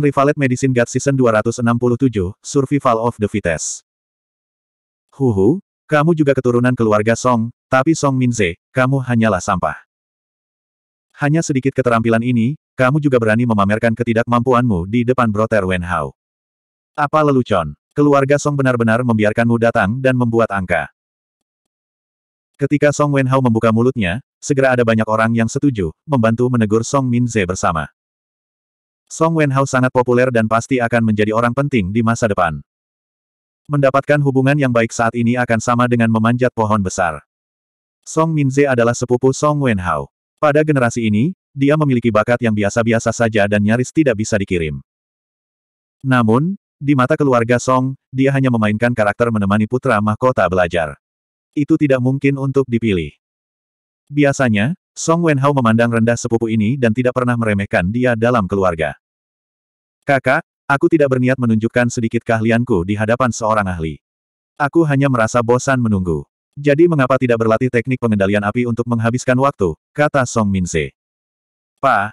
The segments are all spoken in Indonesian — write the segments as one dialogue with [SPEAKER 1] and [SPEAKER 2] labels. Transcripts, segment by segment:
[SPEAKER 1] Rivalet Medicine God Season 267, Survival of the Fittest. Huhu, kamu juga keturunan keluarga Song, tapi Song Minze, kamu hanyalah sampah. Hanya sedikit keterampilan ini, kamu juga berani memamerkan ketidakmampuanmu di depan Broter Hao. Apa lelucon? Keluarga Song benar-benar membiarkanmu datang dan membuat angka. Ketika Song Wen Hao membuka mulutnya, segera ada banyak orang yang setuju, membantu menegur Song Minze bersama. Song Wenhao sangat populer dan pasti akan menjadi orang penting di masa depan. Mendapatkan hubungan yang baik saat ini akan sama dengan memanjat pohon besar. Song Minze adalah sepupu Song Wenhao. Pada generasi ini, dia memiliki bakat yang biasa-biasa saja dan nyaris tidak bisa dikirim. Namun, di mata keluarga Song, dia hanya memainkan karakter menemani putra mahkota belajar. Itu tidak mungkin untuk dipilih. Biasanya, Song Wenhao memandang rendah sepupu ini dan tidak pernah meremehkan dia dalam keluarga. Kakak, aku tidak berniat menunjukkan sedikit keahlianku di hadapan seorang ahli. Aku hanya merasa bosan menunggu. Jadi mengapa tidak berlatih teknik pengendalian api untuk menghabiskan waktu, kata Song Minse. Pa.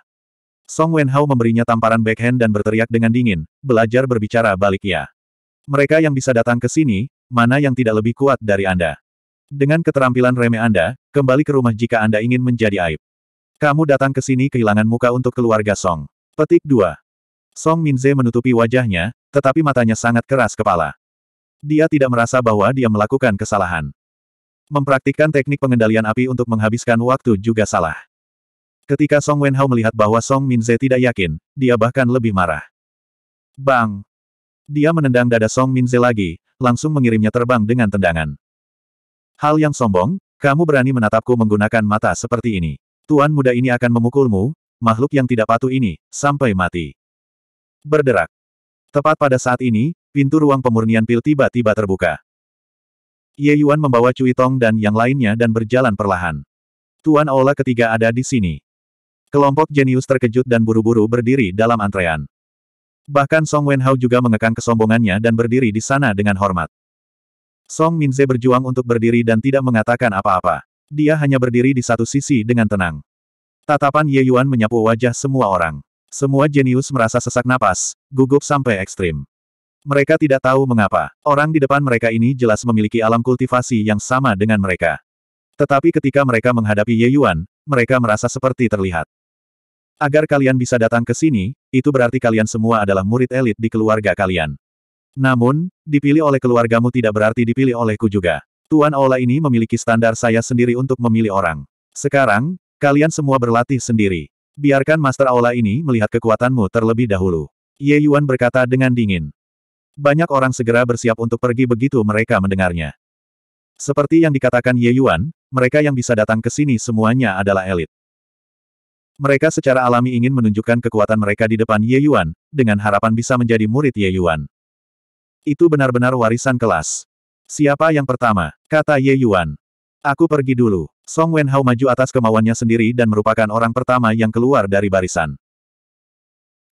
[SPEAKER 1] Song Wenhao memberinya tamparan backhand dan berteriak dengan dingin, belajar berbicara balik ya. Mereka yang bisa datang ke sini, mana yang tidak lebih kuat dari Anda? Dengan keterampilan remeh Anda, kembali ke rumah jika Anda ingin menjadi aib. Kamu datang ke sini kehilangan muka untuk keluarga Song. Petik 2. Song Minze menutupi wajahnya, tetapi matanya sangat keras kepala. Dia tidak merasa bahwa dia melakukan kesalahan. Mempraktikkan teknik pengendalian api untuk menghabiskan waktu juga salah. Ketika Song Wenhao melihat bahwa Song Minze tidak yakin, dia bahkan lebih marah. Bang! Dia menendang dada Song Minze lagi, langsung mengirimnya terbang dengan tendangan. Hal yang sombong, kamu berani menatapku menggunakan mata seperti ini. Tuan muda ini akan memukulmu, makhluk yang tidak patuh ini, sampai mati. Berderak. Tepat pada saat ini, pintu ruang pemurnian pil tiba-tiba terbuka. Ye Yuan membawa Cui Tong dan yang lainnya dan berjalan perlahan. Tuan Aula ketiga ada di sini. Kelompok jenius terkejut dan buru-buru berdiri dalam antrean. Bahkan Song Wenhao juga mengekang kesombongannya dan berdiri di sana dengan hormat. Song Minze berjuang untuk berdiri dan tidak mengatakan apa-apa. Dia hanya berdiri di satu sisi dengan tenang. Tatapan Ye Yuan menyapu wajah semua orang. Semua jenius merasa sesak napas, gugup sampai ekstrim. Mereka tidak tahu mengapa. Orang di depan mereka ini jelas memiliki alam kultivasi yang sama dengan mereka. Tetapi ketika mereka menghadapi Ye Yuan, mereka merasa seperti terlihat. Agar kalian bisa datang ke sini, itu berarti kalian semua adalah murid elit di keluarga kalian. Namun, dipilih oleh keluargamu tidak berarti dipilih olehku juga. Tuan Aula ini memiliki standar saya sendiri untuk memilih orang. Sekarang, kalian semua berlatih sendiri. Biarkan Master Aula ini melihat kekuatanmu terlebih dahulu. Ye Yuan berkata dengan dingin. Banyak orang segera bersiap untuk pergi begitu mereka mendengarnya. Seperti yang dikatakan Ye Yuan, mereka yang bisa datang ke sini semuanya adalah elit. Mereka secara alami ingin menunjukkan kekuatan mereka di depan Ye Yuan, dengan harapan bisa menjadi murid Ye Yuan. Itu benar-benar warisan kelas. Siapa yang pertama? Kata Ye Yuan. Aku pergi dulu. Song Wen Hao maju atas kemauannya sendiri dan merupakan orang pertama yang keluar dari barisan.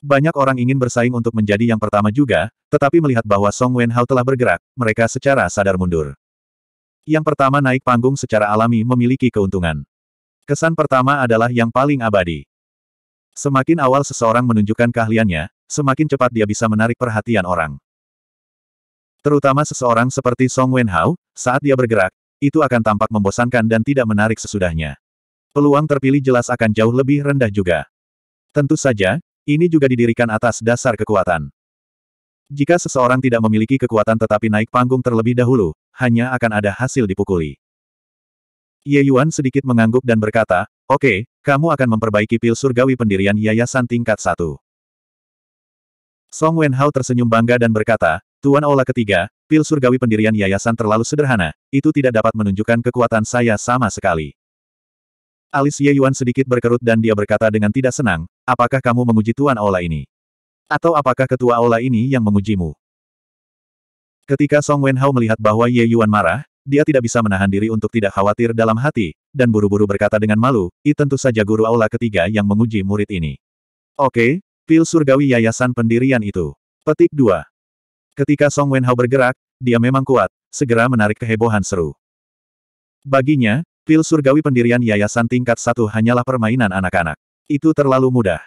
[SPEAKER 1] Banyak orang ingin bersaing untuk menjadi yang pertama juga, tetapi melihat bahwa Song Wen Hao telah bergerak, mereka secara sadar mundur. Yang pertama naik panggung secara alami memiliki keuntungan. Kesan pertama adalah yang paling abadi. Semakin awal seseorang menunjukkan keahliannya, semakin cepat dia bisa menarik perhatian orang. Terutama seseorang seperti Song Wenhao, saat dia bergerak, itu akan tampak membosankan dan tidak menarik sesudahnya. Peluang terpilih jelas akan jauh lebih rendah juga. Tentu saja, ini juga didirikan atas dasar kekuatan. Jika seseorang tidak memiliki kekuatan tetapi naik panggung terlebih dahulu, hanya akan ada hasil dipukuli. Ye Yuan sedikit mengangguk dan berkata, Oke, okay, kamu akan memperbaiki pil surgawi pendirian yayasan tingkat satu. Song Wenhao tersenyum bangga dan berkata, Tuan Aula ketiga, pil surgawi pendirian yayasan terlalu sederhana, itu tidak dapat menunjukkan kekuatan saya sama sekali. Alis Ye Yuan sedikit berkerut dan dia berkata dengan tidak senang, apakah kamu menguji Tuan Aula ini? Atau apakah ketua Aula ini yang mengujimu?" Ketika Song Wenhao melihat bahwa Ye Yuan marah, dia tidak bisa menahan diri untuk tidak khawatir dalam hati, dan buru-buru berkata dengan malu, I tentu saja guru aula ketiga yang menguji murid ini. Oke, pil surgawi yayasan pendirian itu. Petik 2. Ketika Song Wenhao bergerak, dia memang kuat, segera menarik kehebohan seru. Baginya, pil surgawi pendirian yayasan tingkat satu hanyalah permainan anak-anak. Itu terlalu mudah.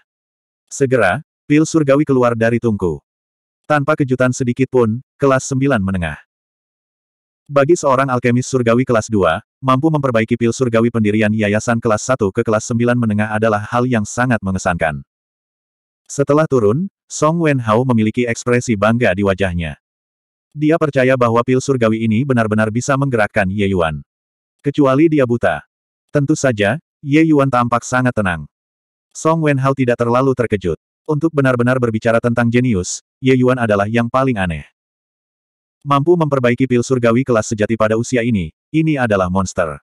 [SPEAKER 1] Segera, pil surgawi keluar dari tungku. Tanpa kejutan sedikit pun, kelas 9 menengah. Bagi seorang alkemis surgawi kelas 2, mampu memperbaiki pil surgawi pendirian yayasan kelas 1 ke kelas 9 menengah adalah hal yang sangat mengesankan. Setelah turun, Song Wenhao memiliki ekspresi bangga di wajahnya. Dia percaya bahwa pil surgawi ini benar-benar bisa menggerakkan Ye Yuan. Kecuali dia buta. Tentu saja, Ye Yuan tampak sangat tenang. Song Wenhao tidak terlalu terkejut. Untuk benar-benar berbicara tentang jenius, Ye Yuan adalah yang paling aneh. Mampu memperbaiki pil surgawi kelas sejati pada usia ini, ini adalah monster.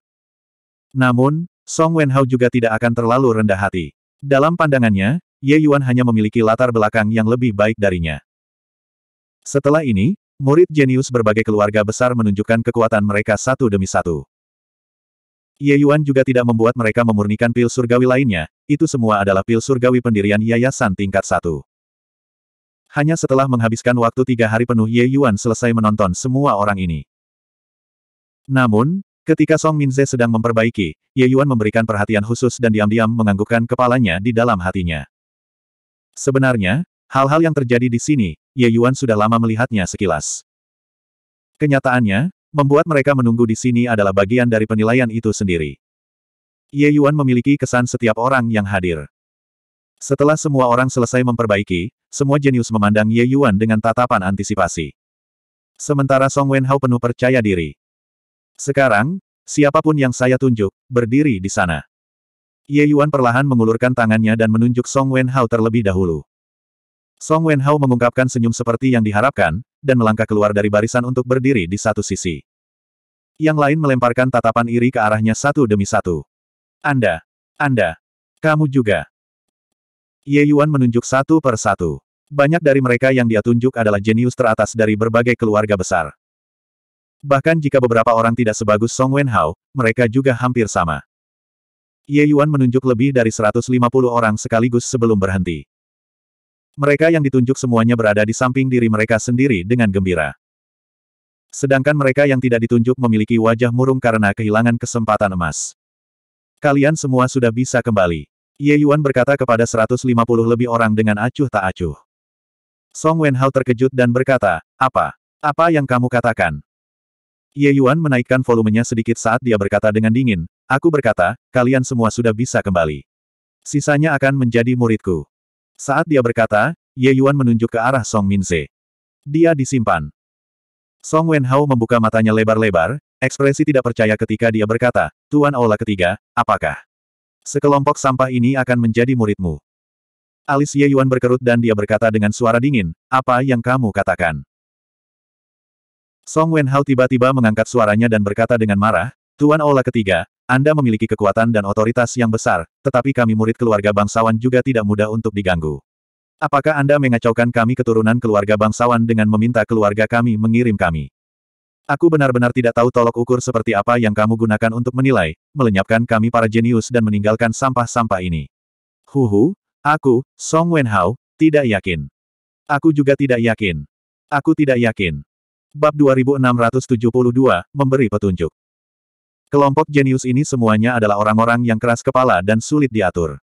[SPEAKER 1] Namun, Song Wenhao juga tidak akan terlalu rendah hati. Dalam pandangannya, Ye Yuan hanya memiliki latar belakang yang lebih baik darinya. Setelah ini, murid jenius berbagai keluarga besar menunjukkan kekuatan mereka satu demi satu. Ye Yuan juga tidak membuat mereka memurnikan pil surgawi lainnya, itu semua adalah pil surgawi pendirian yayasan tingkat satu. Hanya setelah menghabiskan waktu tiga hari penuh Ye Yuan selesai menonton semua orang ini. Namun, ketika Song Minze sedang memperbaiki, Ye Yuan memberikan perhatian khusus dan diam-diam menganggukkan kepalanya di dalam hatinya. Sebenarnya, hal-hal yang terjadi di sini, Ye Yuan sudah lama melihatnya sekilas. Kenyataannya, membuat mereka menunggu di sini adalah bagian dari penilaian itu sendiri. Ye Yuan memiliki kesan setiap orang yang hadir. Setelah semua orang selesai memperbaiki, semua jenius memandang Ye Yuan dengan tatapan antisipasi. Sementara Song Wenhao penuh percaya diri. Sekarang, siapapun yang saya tunjuk, berdiri di sana. Ye Yuan perlahan mengulurkan tangannya dan menunjuk Song Wen Hao terlebih dahulu. Song Wen Hao mengungkapkan senyum seperti yang diharapkan, dan melangkah keluar dari barisan untuk berdiri di satu sisi. Yang lain melemparkan tatapan iri ke arahnya satu demi satu. Anda! Anda! Kamu juga! Ye Yuan menunjuk satu per satu. Banyak dari mereka yang dia tunjuk adalah jenius teratas dari berbagai keluarga besar. Bahkan jika beberapa orang tidak sebagus Song Wen Hao, mereka juga hampir sama. Ye Yuan menunjuk lebih dari 150 orang sekaligus sebelum berhenti. Mereka yang ditunjuk semuanya berada di samping diri mereka sendiri dengan gembira. Sedangkan mereka yang tidak ditunjuk memiliki wajah murung karena kehilangan kesempatan emas. Kalian semua sudah bisa kembali. Ye Yuan berkata kepada 150 lebih orang dengan acuh tak acuh. Song Wenhao terkejut dan berkata, apa? Apa yang kamu katakan? Ye Yuan menaikkan volumenya sedikit saat dia berkata dengan dingin, aku berkata, kalian semua sudah bisa kembali. Sisanya akan menjadi muridku. Saat dia berkata, Ye Yuan menunjuk ke arah Song Minze. Dia disimpan. Song Wen Hao membuka matanya lebar-lebar, ekspresi tidak percaya ketika dia berkata, Tuan Aula ketiga, apakah sekelompok sampah ini akan menjadi muridmu? Alis Ye Yuan berkerut dan dia berkata dengan suara dingin, apa yang kamu katakan? Song Wenhao tiba-tiba mengangkat suaranya dan berkata dengan marah, Tuan Ola ketiga, Anda memiliki kekuatan dan otoritas yang besar, tetapi kami murid keluarga bangsawan juga tidak mudah untuk diganggu. Apakah Anda mengacaukan kami keturunan keluarga bangsawan dengan meminta keluarga kami mengirim kami? Aku benar-benar tidak tahu tolok ukur seperti apa yang kamu gunakan untuk menilai, melenyapkan kami para jenius dan meninggalkan sampah-sampah ini. Huhu, aku, Song Wenhao, tidak yakin. Aku juga tidak yakin. Aku tidak yakin. Bab 2672, Memberi Petunjuk. Kelompok jenius ini semuanya adalah orang-orang yang keras kepala dan sulit diatur.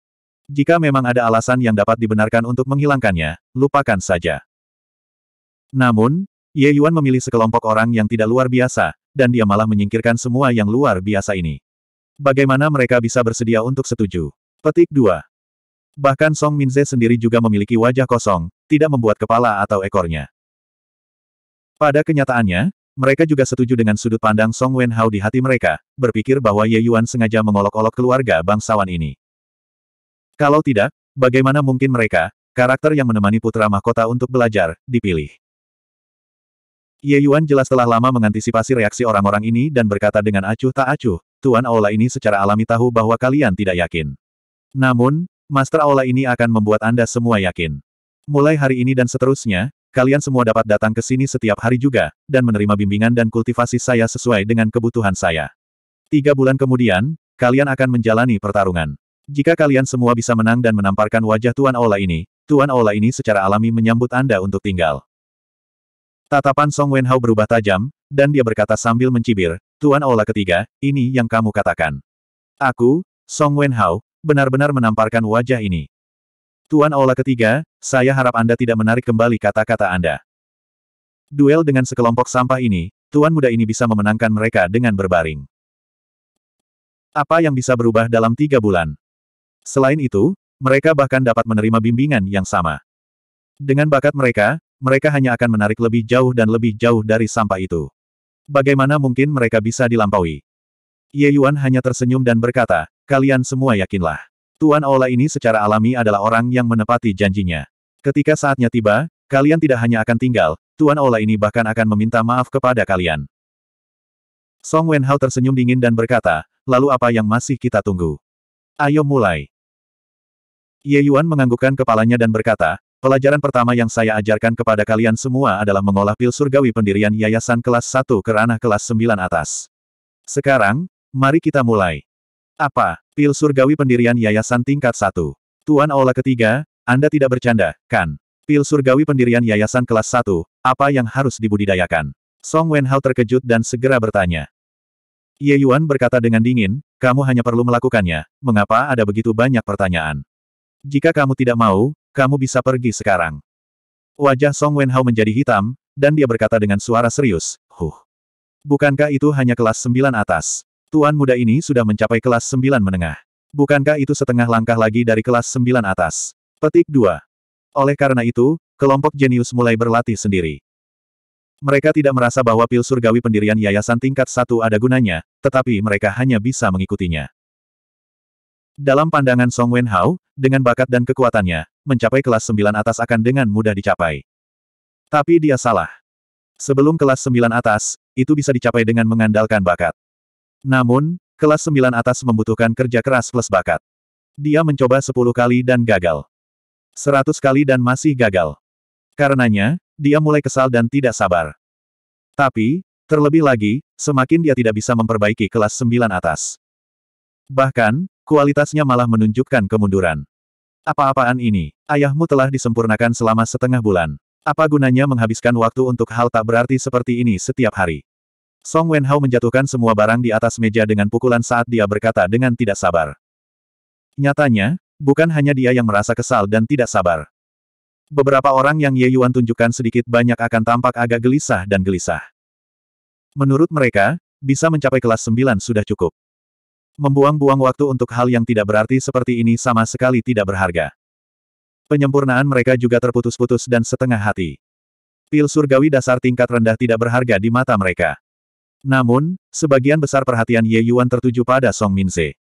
[SPEAKER 1] Jika memang ada alasan yang dapat dibenarkan untuk menghilangkannya, lupakan saja. Namun, Ye Yuan memilih sekelompok orang yang tidak luar biasa, dan dia malah menyingkirkan semua yang luar biasa ini. Bagaimana mereka bisa bersedia untuk setuju? Petik 2. Bahkan Song Minze sendiri juga memiliki wajah kosong, tidak membuat kepala atau ekornya. Pada kenyataannya, mereka juga setuju dengan sudut pandang Song Wen Wenhao di hati mereka, berpikir bahwa Ye Yuan sengaja mengolok-olok keluarga bangsawan ini. Kalau tidak, bagaimana mungkin mereka, karakter yang menemani putra mahkota untuk belajar, dipilih? Ye Yuan jelas telah lama mengantisipasi reaksi orang-orang ini dan berkata dengan acuh tak acuh, Tuan Aula ini secara alami tahu bahwa kalian tidak yakin. Namun, Master Aula ini akan membuat Anda semua yakin. Mulai hari ini dan seterusnya, Kalian semua dapat datang ke sini setiap hari juga, dan menerima bimbingan dan kultivasi saya sesuai dengan kebutuhan saya. Tiga bulan kemudian, kalian akan menjalani pertarungan. Jika kalian semua bisa menang dan menamparkan wajah Tuan Aula ini, Tuan Aula ini secara alami menyambut Anda untuk tinggal. Tatapan Song Wenhao berubah tajam, dan dia berkata sambil mencibir, Tuan Aula ketiga, ini yang kamu katakan. Aku, Song Wenhao, benar-benar menamparkan wajah ini. Tuan Aula ketiga, saya harap Anda tidak menarik kembali kata-kata Anda. Duel dengan sekelompok sampah ini, Tuan muda ini bisa memenangkan mereka dengan berbaring. Apa yang bisa berubah dalam tiga bulan? Selain itu, mereka bahkan dapat menerima bimbingan yang sama. Dengan bakat mereka, mereka hanya akan menarik lebih jauh dan lebih jauh dari sampah itu. Bagaimana mungkin mereka bisa dilampaui? Ye Yuan hanya tersenyum dan berkata, kalian semua yakinlah. Tuan Aula ini secara alami adalah orang yang menepati janjinya. Ketika saatnya tiba, kalian tidak hanya akan tinggal, Tuan Aula ini bahkan akan meminta maaf kepada kalian. Song Wenhao tersenyum dingin dan berkata, lalu apa yang masih kita tunggu? Ayo mulai. Ye Yuan menganggukkan kepalanya dan berkata, pelajaran pertama yang saya ajarkan kepada kalian semua adalah mengolah pil surgawi pendirian yayasan kelas 1 ranah kelas 9 atas. Sekarang, mari kita mulai. Apa? Pil surgawi pendirian yayasan tingkat satu. Tuan Aula ketiga, Anda tidak bercanda, kan? Pil surgawi pendirian yayasan kelas satu. apa yang harus dibudidayakan? Song Wenhao terkejut dan segera bertanya. Ye Yuan berkata dengan dingin, kamu hanya perlu melakukannya, mengapa ada begitu banyak pertanyaan? Jika kamu tidak mau, kamu bisa pergi sekarang. Wajah Song Wenhao menjadi hitam, dan dia berkata dengan suara serius, Huh. Bukankah itu hanya kelas 9 atas? Tuan muda ini sudah mencapai kelas 9 menengah. Bukankah itu setengah langkah lagi dari kelas 9 atas? Petik dua. Oleh karena itu, kelompok jenius mulai berlatih sendiri. Mereka tidak merasa bahwa pil surgawi pendirian yayasan tingkat satu ada gunanya, tetapi mereka hanya bisa mengikutinya. Dalam pandangan Song Wen Hao, dengan bakat dan kekuatannya, mencapai kelas 9 atas akan dengan mudah dicapai. Tapi dia salah. Sebelum kelas 9 atas, itu bisa dicapai dengan mengandalkan bakat. Namun, kelas 9 atas membutuhkan kerja keras plus bakat. Dia mencoba 10 kali dan gagal. 100 kali dan masih gagal. Karenanya, dia mulai kesal dan tidak sabar. Tapi, terlebih lagi, semakin dia tidak bisa memperbaiki kelas 9 atas. Bahkan, kualitasnya malah menunjukkan kemunduran. Apa-apaan ini? Ayahmu telah disempurnakan selama setengah bulan. Apa gunanya menghabiskan waktu untuk hal tak berarti seperti ini setiap hari? Song Wenhao menjatuhkan semua barang di atas meja dengan pukulan saat dia berkata dengan tidak sabar. Nyatanya, bukan hanya dia yang merasa kesal dan tidak sabar. Beberapa orang yang Ye Yuan tunjukkan sedikit banyak akan tampak agak gelisah dan gelisah. Menurut mereka, bisa mencapai kelas 9 sudah cukup. Membuang-buang waktu untuk hal yang tidak berarti seperti ini sama sekali tidak berharga. Penyempurnaan mereka juga terputus-putus dan setengah hati. Pil surgawi dasar tingkat rendah tidak berharga di mata mereka. Namun, sebagian besar perhatian Ye Yuan tertuju pada Song Minze.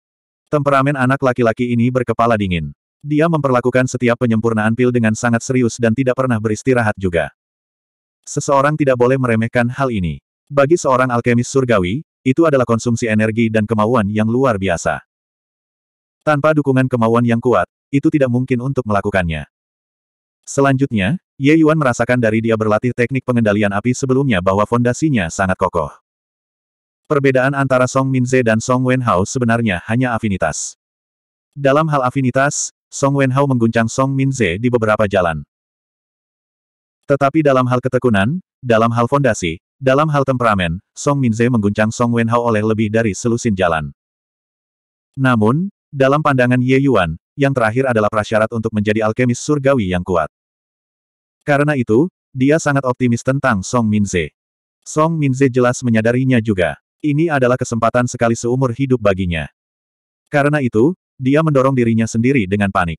[SPEAKER 1] Temperamen anak laki-laki ini berkepala dingin. Dia memperlakukan setiap penyempurnaan pil dengan sangat serius dan tidak pernah beristirahat juga. Seseorang tidak boleh meremehkan hal ini. Bagi seorang alkemis surgawi, itu adalah konsumsi energi dan kemauan yang luar biasa. Tanpa dukungan kemauan yang kuat, itu tidak mungkin untuk melakukannya. Selanjutnya, Ye Yuan merasakan dari dia berlatih teknik pengendalian api sebelumnya bahwa fondasinya sangat kokoh. Perbedaan antara Song Minze dan Song Wenhao sebenarnya hanya afinitas. Dalam hal afinitas, Song Wenhao mengguncang Song Minze di beberapa jalan. Tetapi dalam hal ketekunan, dalam hal fondasi, dalam hal temperamen, Song Minze mengguncang Song Wenhao oleh lebih dari selusin jalan. Namun, dalam pandangan Ye Yuan, yang terakhir adalah prasyarat untuk menjadi alkemis surgawi yang kuat. Karena itu, dia sangat optimis tentang Song Minze. Song Minze jelas menyadarinya juga. Ini adalah kesempatan sekali seumur hidup baginya. Karena itu, dia mendorong dirinya sendiri dengan panik.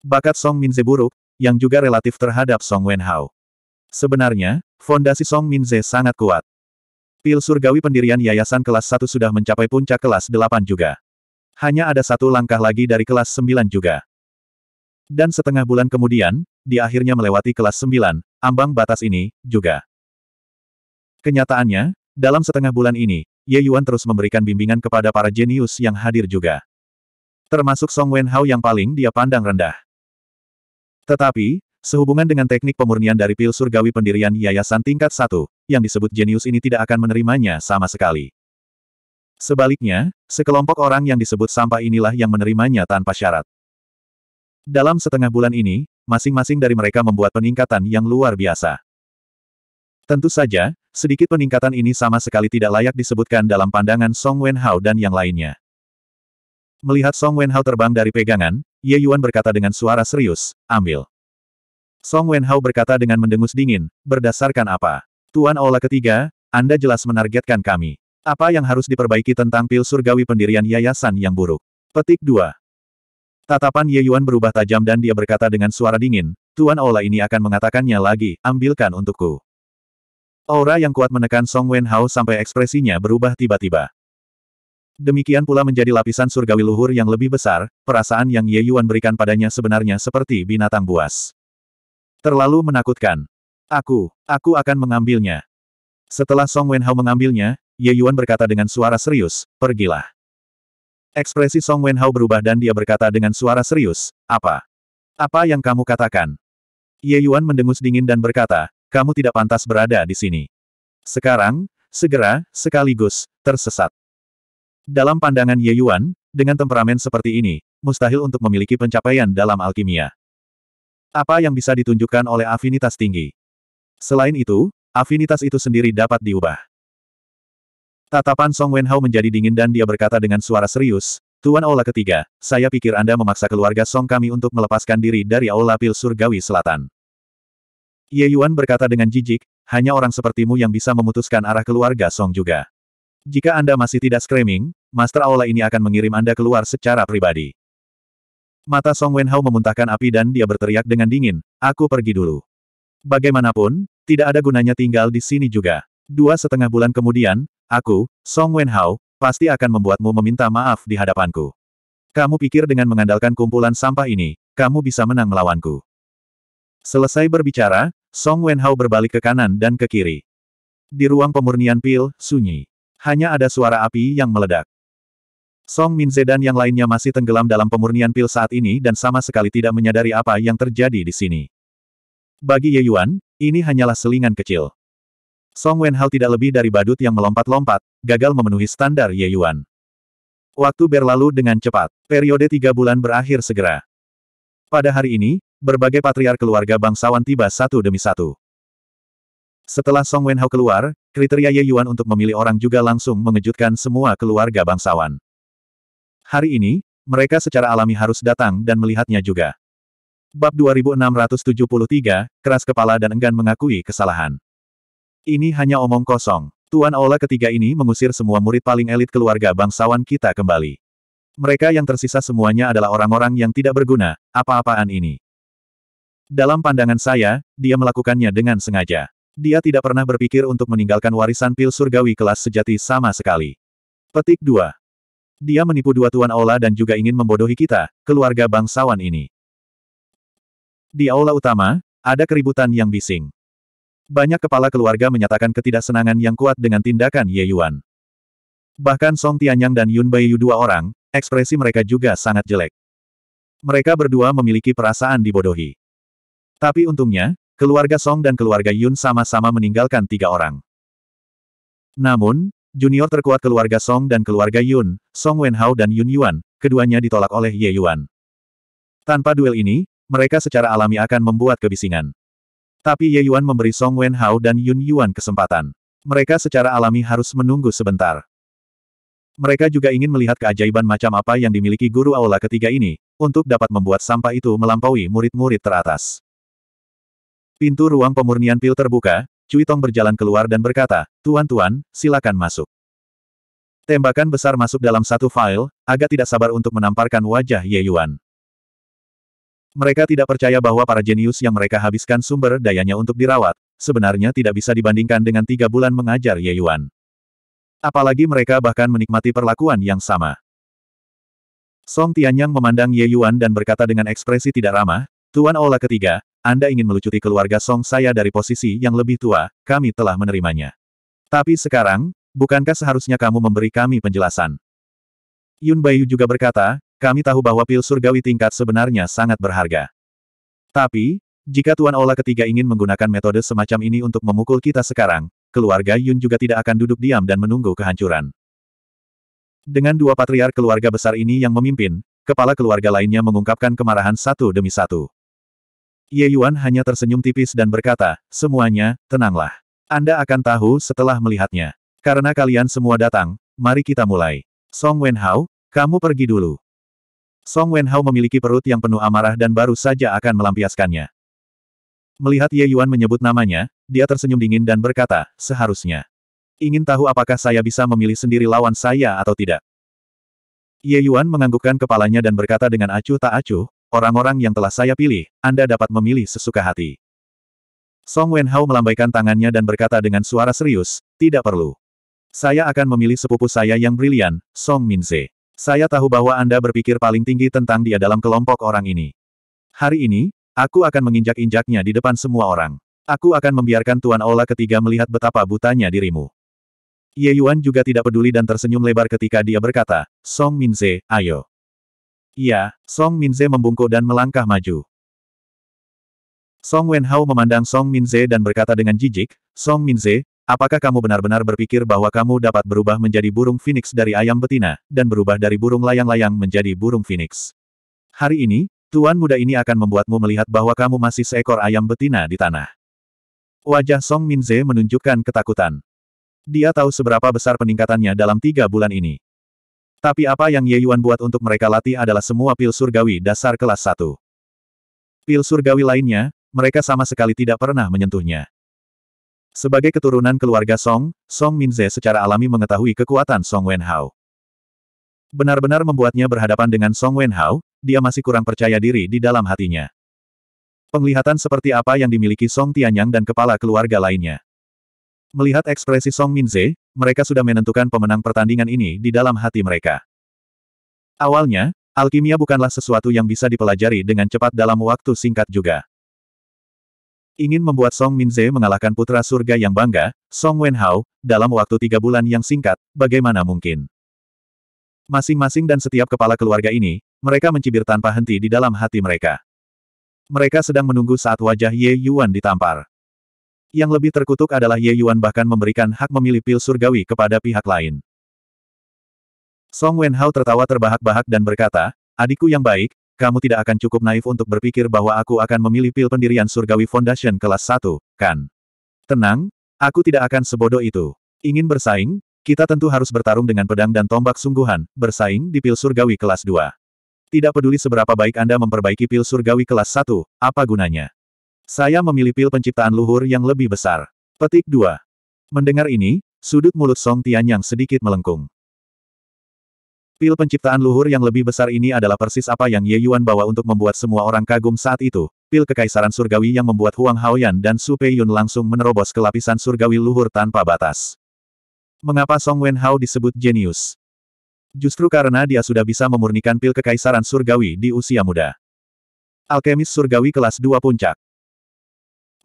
[SPEAKER 1] Bakat Song Minze buruk, yang juga relatif terhadap Song Wenhao. Sebenarnya, fondasi Song Minze sangat kuat. Pil surgawi pendirian yayasan kelas 1 sudah mencapai puncak kelas 8 juga. Hanya ada satu langkah lagi dari kelas 9 juga. Dan setengah bulan kemudian, dia akhirnya melewati kelas 9, ambang batas ini, juga. Kenyataannya, dalam setengah bulan ini, Ye Yuan terus memberikan bimbingan kepada para jenius yang hadir juga. Termasuk Song Wen Hao yang paling dia pandang rendah. Tetapi, sehubungan dengan teknik pemurnian dari pil surgawi pendirian yayasan tingkat satu, yang disebut jenius ini tidak akan menerimanya sama sekali. Sebaliknya, sekelompok orang yang disebut sampah inilah yang menerimanya tanpa syarat. Dalam setengah bulan ini, masing-masing dari mereka membuat peningkatan yang luar biasa. Tentu saja, Sedikit peningkatan ini sama sekali tidak layak disebutkan dalam pandangan Song Wenhao dan yang lainnya. Melihat Song Wenhao terbang dari pegangan, Ye Yuan berkata dengan suara serius, ambil. Song Wenhao berkata dengan mendengus dingin, berdasarkan apa? Tuan Ola ketiga, Anda jelas menargetkan kami. Apa yang harus diperbaiki tentang pil surgawi pendirian yayasan yang buruk? Petik 2. Tatapan Ye Yuan berubah tajam dan dia berkata dengan suara dingin, Tuan Ola ini akan mengatakannya lagi, ambilkan untukku. Aura yang kuat menekan Song Wen Hao sampai ekspresinya berubah tiba-tiba. Demikian pula menjadi lapisan surgawi luhur yang lebih besar, perasaan yang Ye Yuan berikan padanya sebenarnya seperti binatang buas. Terlalu menakutkan. Aku, aku akan mengambilnya. Setelah Song Wenhao mengambilnya, Ye Yuan berkata dengan suara serius, pergilah. Ekspresi Song Wenhao berubah dan dia berkata dengan suara serius, apa? Apa yang kamu katakan? Ye Yuan mendengus dingin dan berkata, kamu tidak pantas berada di sini. Sekarang, segera, sekaligus, tersesat. Dalam pandangan Ye Yuan, dengan temperamen seperti ini, mustahil untuk memiliki pencapaian dalam alkimia. Apa yang bisa ditunjukkan oleh afinitas tinggi? Selain itu, afinitas itu sendiri dapat diubah. Tatapan Song Wenhao menjadi dingin dan dia berkata dengan suara serius, Tuan Aula ketiga, saya pikir Anda memaksa keluarga Song kami untuk melepaskan diri dari Aula Pil Surgawi Selatan. Ye Yuan berkata dengan jijik, hanya orang sepertimu yang bisa memutuskan arah keluarga Song juga. Jika Anda masih tidak screaming, Master Aula ini akan mengirim Anda keluar secara pribadi. Mata Song Wenhao memuntahkan api dan dia berteriak dengan dingin, aku pergi dulu. Bagaimanapun, tidak ada gunanya tinggal di sini juga. Dua setengah bulan kemudian, aku, Song Wenhao, pasti akan membuatmu meminta maaf di hadapanku. Kamu pikir dengan mengandalkan kumpulan sampah ini, kamu bisa menang melawanku. Selesai berbicara, Song Wenhao berbalik ke kanan dan ke kiri. Di ruang pemurnian pil, sunyi. Hanya ada suara api yang meledak. Song Minze dan yang lainnya masih tenggelam dalam pemurnian pil saat ini dan sama sekali tidak menyadari apa yang terjadi di sini. Bagi Ye Yuan, ini hanyalah selingan kecil. Song Wenhao tidak lebih dari badut yang melompat-lompat, gagal memenuhi standar Ye Yuan. Waktu berlalu dengan cepat. Periode tiga bulan berakhir segera. Pada hari ini, berbagai patriar keluarga bangsawan tiba satu demi satu. Setelah Song Wenhao keluar, kriteria Ye Yuan untuk memilih orang juga langsung mengejutkan semua keluarga bangsawan. Hari ini, mereka secara alami harus datang dan melihatnya juga. Bab 2673, keras kepala dan enggan mengakui kesalahan. Ini hanya omong kosong. Tuan Aula ketiga ini mengusir semua murid paling elit keluarga bangsawan kita kembali. Mereka yang tersisa semuanya adalah orang-orang yang tidak berguna, apa-apaan ini. Dalam pandangan saya, dia melakukannya dengan sengaja. Dia tidak pernah berpikir untuk meninggalkan warisan pil surgawi kelas sejati sama sekali. Petik 2. Dia menipu dua tuan aula dan juga ingin membodohi kita, keluarga bangsawan ini. Di aula utama, ada keributan yang bising. Banyak kepala keluarga menyatakan ketidaksenangan yang kuat dengan tindakan Ye Yuan. Bahkan Song Tianyang dan Yun Baiyu dua orang, ekspresi mereka juga sangat jelek. Mereka berdua memiliki perasaan dibodohi. Tapi untungnya, keluarga Song dan keluarga Yun sama-sama meninggalkan tiga orang. Namun, junior terkuat keluarga Song dan keluarga Yun, Song Wenhao dan Yun Yuan, keduanya ditolak oleh Ye Yuan. Tanpa duel ini, mereka secara alami akan membuat kebisingan. Tapi Ye Yuan memberi Song Wenhao dan Yun Yuan kesempatan. Mereka secara alami harus menunggu sebentar. Mereka juga ingin melihat keajaiban macam apa yang dimiliki guru aula ketiga ini, untuk dapat membuat sampah itu melampaui murid-murid teratas. Pintu ruang pemurnian pil terbuka, Cui Tong berjalan keluar dan berkata, Tuan-tuan, silakan masuk. Tembakan besar masuk dalam satu file, agak tidak sabar untuk menamparkan wajah Ye Yuan. Mereka tidak percaya bahwa para jenius yang mereka habiskan sumber dayanya untuk dirawat, sebenarnya tidak bisa dibandingkan dengan tiga bulan mengajar Ye Yuan. Apalagi mereka bahkan menikmati perlakuan yang sama. Song Tianyang memandang Ye Yuan dan berkata dengan ekspresi tidak ramah, Tuan Ola ketiga, anda ingin melucuti keluarga Song saya dari posisi yang lebih tua, kami telah menerimanya. Tapi sekarang, bukankah seharusnya kamu memberi kami penjelasan? Yun Bayu juga berkata, kami tahu bahwa pil surgawi tingkat sebenarnya sangat berharga. Tapi, jika Tuan Ola ketiga ingin menggunakan metode semacam ini untuk memukul kita sekarang, keluarga Yun juga tidak akan duduk diam dan menunggu kehancuran. Dengan dua patriark keluarga besar ini yang memimpin, kepala keluarga lainnya mengungkapkan kemarahan satu demi satu. Ye Yuan hanya tersenyum tipis dan berkata, semuanya, tenanglah. Anda akan tahu setelah melihatnya. Karena kalian semua datang, mari kita mulai. Song Wenhao, kamu pergi dulu. Song Wenhao memiliki perut yang penuh amarah dan baru saja akan melampiaskannya. Melihat Ye Yuan menyebut namanya, dia tersenyum dingin dan berkata, seharusnya. Ingin tahu apakah saya bisa memilih sendiri lawan saya atau tidak? Ye Yuan menganggukkan kepalanya dan berkata dengan acuh tak acuh, orang-orang yang telah saya pilih, Anda dapat memilih sesuka hati. Song Wenhao melambaikan tangannya dan berkata dengan suara serius, tidak perlu. Saya akan memilih sepupu saya yang brilian, Song Minze. Saya tahu bahwa Anda berpikir paling tinggi tentang dia dalam kelompok orang ini. Hari ini, aku akan menginjak-injaknya di depan semua orang. Aku akan membiarkan Tuan Ola ketiga melihat betapa butanya dirimu. Ye Yuan juga tidak peduli dan tersenyum lebar ketika dia berkata, Song Minze, ayo. Iya, Song Minze membungkuk dan melangkah maju. Song Wenhao memandang Song Minze dan berkata dengan jijik, Song Minze, apakah kamu benar-benar berpikir bahwa kamu dapat berubah menjadi burung phoenix dari ayam betina, dan berubah dari burung layang-layang menjadi burung phoenix? Hari ini, Tuan muda ini akan membuatmu melihat bahwa kamu masih seekor ayam betina di tanah. Wajah Song Minze menunjukkan ketakutan. Dia tahu seberapa besar peningkatannya dalam tiga bulan ini. Tapi apa yang Ye Yuan buat untuk mereka latih adalah semua pil surgawi dasar kelas 1. Pil surgawi lainnya, mereka sama sekali tidak pernah menyentuhnya. Sebagai keturunan keluarga Song, Song Minze secara alami mengetahui kekuatan Song Wenhao. Benar-benar membuatnya berhadapan dengan Song Wenhao, dia masih kurang percaya diri di dalam hatinya. Penglihatan seperti apa yang dimiliki Song Tianyang dan kepala keluarga lainnya. Melihat ekspresi Song Minze, mereka sudah menentukan pemenang pertandingan ini di dalam hati mereka. Awalnya, alkimia bukanlah sesuatu yang bisa dipelajari dengan cepat dalam waktu singkat juga. Ingin membuat Song Minze mengalahkan putra surga yang bangga, Song Wenhao, dalam waktu tiga bulan yang singkat, bagaimana mungkin? Masing-masing dan setiap kepala keluarga ini, mereka mencibir tanpa henti di dalam hati mereka. Mereka sedang menunggu saat wajah Ye Yuan ditampar. Yang lebih terkutuk adalah Ye Yuan bahkan memberikan hak memilih pil surgawi kepada pihak lain. Song Wenhao tertawa terbahak-bahak dan berkata, Adikku yang baik, kamu tidak akan cukup naif untuk berpikir bahwa aku akan memilih pil pendirian surgawi Foundation kelas 1, kan? Tenang, aku tidak akan sebodoh itu. Ingin bersaing, kita tentu harus bertarung dengan pedang dan tombak sungguhan, bersaing di pil surgawi kelas 2. Tidak peduli seberapa baik Anda memperbaiki pil surgawi kelas 1, apa gunanya? Saya memilih pil penciptaan luhur yang lebih besar. Petik 2. Mendengar ini, sudut mulut Song Tian yang sedikit melengkung. Pil penciptaan luhur yang lebih besar ini adalah persis apa yang Ye Yuan bawa untuk membuat semua orang kagum saat itu, pil kekaisaran surgawi yang membuat Huang Haoyan dan Su Peiyun langsung menerobos ke lapisan surgawi luhur tanpa batas. Mengapa Song Wen Hao disebut jenius? Justru karena dia sudah bisa memurnikan pil kekaisaran surgawi di usia muda. Alkemis surgawi kelas 2 puncak.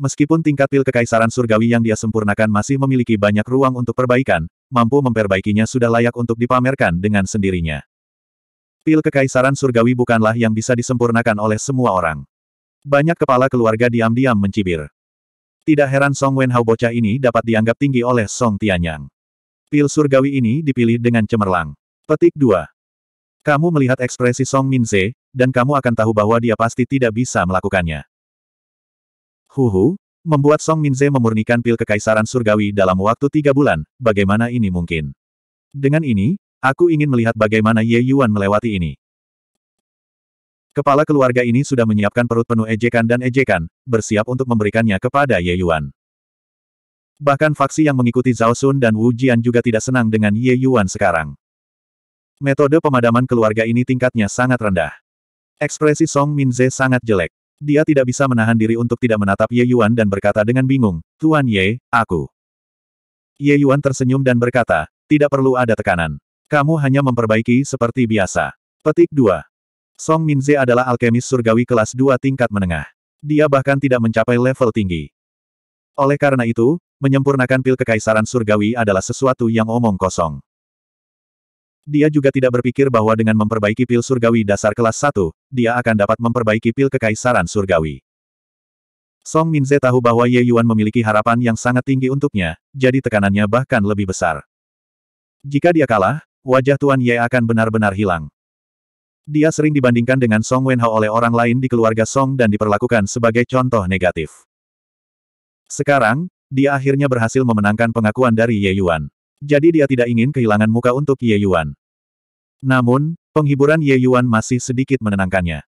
[SPEAKER 1] Meskipun tingkat pil kekaisaran surgawi yang dia sempurnakan masih memiliki banyak ruang untuk perbaikan, mampu memperbaikinya sudah layak untuk dipamerkan dengan sendirinya. Pil kekaisaran surgawi bukanlah yang bisa disempurnakan oleh semua orang. Banyak kepala keluarga diam-diam mencibir. Tidak heran Song Wenhao bocah ini dapat dianggap tinggi oleh Song Tianyang. Pil surgawi ini dipilih dengan cemerlang. Petik 2. Kamu melihat ekspresi Song Minze, dan kamu akan tahu bahwa dia pasti tidak bisa melakukannya. Huhu, membuat Song Minze memurnikan pil kekaisaran surgawi dalam waktu tiga bulan, bagaimana ini mungkin? Dengan ini, aku ingin melihat bagaimana Ye Yuan melewati ini. Kepala keluarga ini sudah menyiapkan perut penuh ejekan dan ejekan, bersiap untuk memberikannya kepada Ye Yuan. Bahkan faksi yang mengikuti Zhao Sun dan Wu Jian juga tidak senang dengan Ye Yuan sekarang. Metode pemadaman keluarga ini tingkatnya sangat rendah. Ekspresi Song Minze sangat jelek. Dia tidak bisa menahan diri untuk tidak menatap Ye Yuan dan berkata dengan bingung, Tuan Ye, aku. Ye Yuan tersenyum dan berkata, tidak perlu ada tekanan. Kamu hanya memperbaiki seperti biasa. Petik 2. Song Minze adalah alkemis surgawi kelas 2 tingkat menengah. Dia bahkan tidak mencapai level tinggi. Oleh karena itu, menyempurnakan pil kekaisaran surgawi adalah sesuatu yang omong kosong. Dia juga tidak berpikir bahwa dengan memperbaiki pil surgawi dasar kelas 1, dia akan dapat memperbaiki pil kekaisaran surgawi. Song Minze tahu bahwa Ye Yuan memiliki harapan yang sangat tinggi untuknya, jadi tekanannya bahkan lebih besar. Jika dia kalah, wajah Tuan Ye akan benar-benar hilang. Dia sering dibandingkan dengan Song Wenhao oleh orang lain di keluarga Song dan diperlakukan sebagai contoh negatif. Sekarang, dia akhirnya berhasil memenangkan pengakuan dari Ye Yuan. Jadi dia tidak ingin kehilangan muka untuk Ye Yuan. Namun, penghiburan Ye Yuan masih sedikit menenangkannya.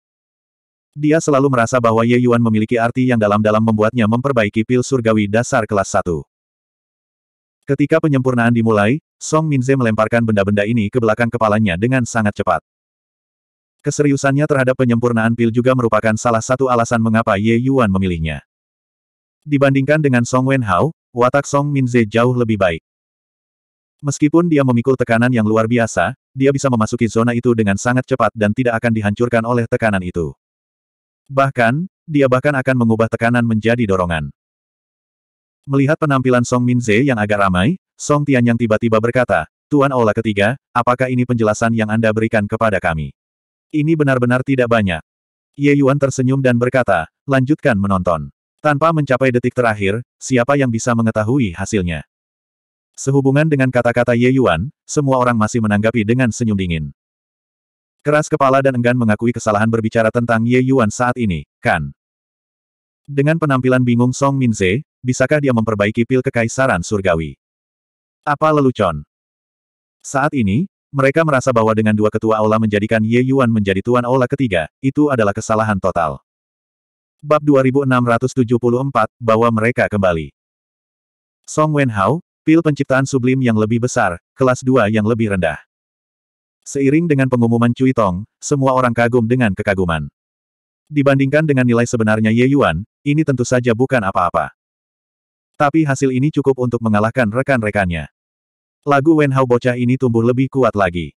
[SPEAKER 1] Dia selalu merasa bahwa Ye Yuan memiliki arti yang dalam dalam membuatnya memperbaiki pil surgawi dasar kelas 1. Ketika penyempurnaan dimulai, Song Minze melemparkan benda-benda ini ke belakang kepalanya dengan sangat cepat. Keseriusannya terhadap penyempurnaan pil juga merupakan salah satu alasan mengapa Ye Yuan memilihnya. Dibandingkan dengan Song Wenhao, watak Song Minze jauh lebih baik. Meskipun dia memikul tekanan yang luar biasa, dia bisa memasuki zona itu dengan sangat cepat dan tidak akan dihancurkan oleh tekanan itu. Bahkan, dia bahkan akan mengubah tekanan menjadi dorongan. Melihat penampilan Song Minze yang agak ramai, Song Tian yang tiba-tiba berkata, Tuan Ola ketiga, apakah ini penjelasan yang Anda berikan kepada kami? Ini benar-benar tidak banyak. Ye Yuan tersenyum dan berkata, lanjutkan menonton. Tanpa mencapai detik terakhir, siapa yang bisa mengetahui hasilnya? Sehubungan dengan kata-kata Ye Yuan, semua orang masih menanggapi dengan senyum dingin. Keras kepala dan enggan mengakui kesalahan berbicara tentang Ye Yuan saat ini, kan? Dengan penampilan bingung Song Minze, bisakah dia memperbaiki pil kekaisaran surgawi? Apa lelucon? Saat ini, mereka merasa bahwa dengan dua ketua aula menjadikan Ye Yuan menjadi tuan aula ketiga, itu adalah kesalahan total. Bab 2674, bawa mereka kembali. Song Wenhao, Pil penciptaan sublim yang lebih besar, kelas 2 yang lebih rendah. Seiring dengan pengumuman Cui Tong, semua orang kagum dengan kekaguman. Dibandingkan dengan nilai sebenarnya Ye Yuan, ini tentu saja bukan apa-apa. Tapi hasil ini cukup untuk mengalahkan rekan-rekannya. Lagu Wen Hao bocah ini tumbuh lebih kuat lagi.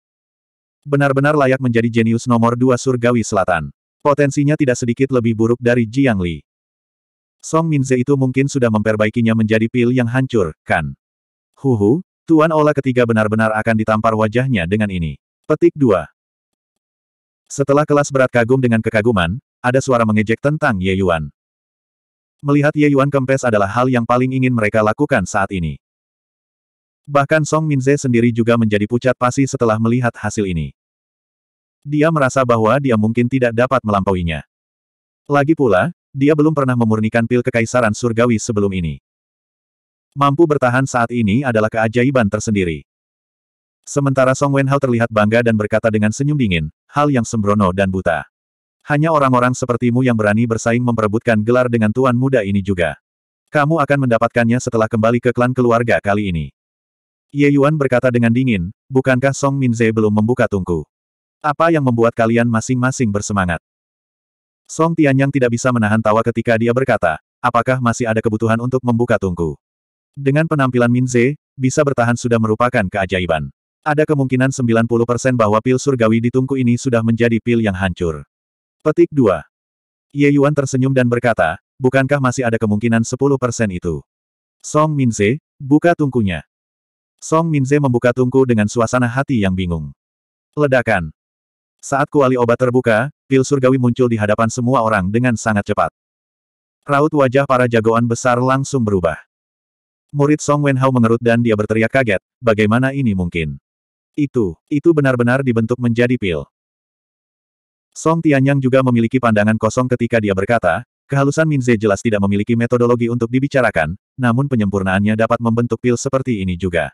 [SPEAKER 1] Benar-benar layak menjadi jenius nomor dua surgawi selatan. Potensinya tidak sedikit lebih buruk dari Jiang Li. Song Minze itu mungkin sudah memperbaikinya menjadi pil yang hancur, kan? Huhu, Tuan Ola ketiga benar-benar akan ditampar wajahnya dengan ini. Petik 2. Setelah kelas berat kagum dengan kekaguman, ada suara mengejek tentang Ye Yuan. Melihat Ye Yuan kempes adalah hal yang paling ingin mereka lakukan saat ini. Bahkan Song Minze sendiri juga menjadi pucat pasi setelah melihat hasil ini. Dia merasa bahwa dia mungkin tidak dapat melampauinya. Lagi pula, dia belum pernah memurnikan pil kekaisaran surgawi sebelum ini. Mampu bertahan saat ini adalah keajaiban tersendiri. Sementara Song Wenhao terlihat bangga dan berkata dengan senyum dingin, hal yang sembrono dan buta. Hanya orang-orang sepertimu yang berani bersaing memperebutkan gelar dengan tuan muda ini juga. Kamu akan mendapatkannya setelah kembali ke klan keluarga kali ini. Ye Yuan berkata dengan dingin, bukankah Song Minze belum membuka tungku? Apa yang membuat kalian masing-masing bersemangat? Song Tianyang tidak bisa menahan tawa ketika dia berkata, apakah masih ada kebutuhan untuk membuka tungku? Dengan penampilan Minze, bisa bertahan sudah merupakan keajaiban. Ada kemungkinan 90% bahwa pil surgawi di tungku ini sudah menjadi pil yang hancur. Petik 2. Ye Yuan tersenyum dan berkata, bukankah masih ada kemungkinan 10% itu? Song Minze, buka tungkunya. Song Minze membuka tungku dengan suasana hati yang bingung. Ledakan. Saat kuali obat terbuka, pil surgawi muncul di hadapan semua orang dengan sangat cepat. Raut wajah para jagoan besar langsung berubah. Murid Song Wenhao mengerut dan dia berteriak kaget, bagaimana ini mungkin? Itu, itu benar-benar dibentuk menjadi pil. Song Tianyang juga memiliki pandangan kosong ketika dia berkata, kehalusan Minze jelas tidak memiliki metodologi untuk dibicarakan, namun penyempurnaannya dapat membentuk pil seperti ini juga.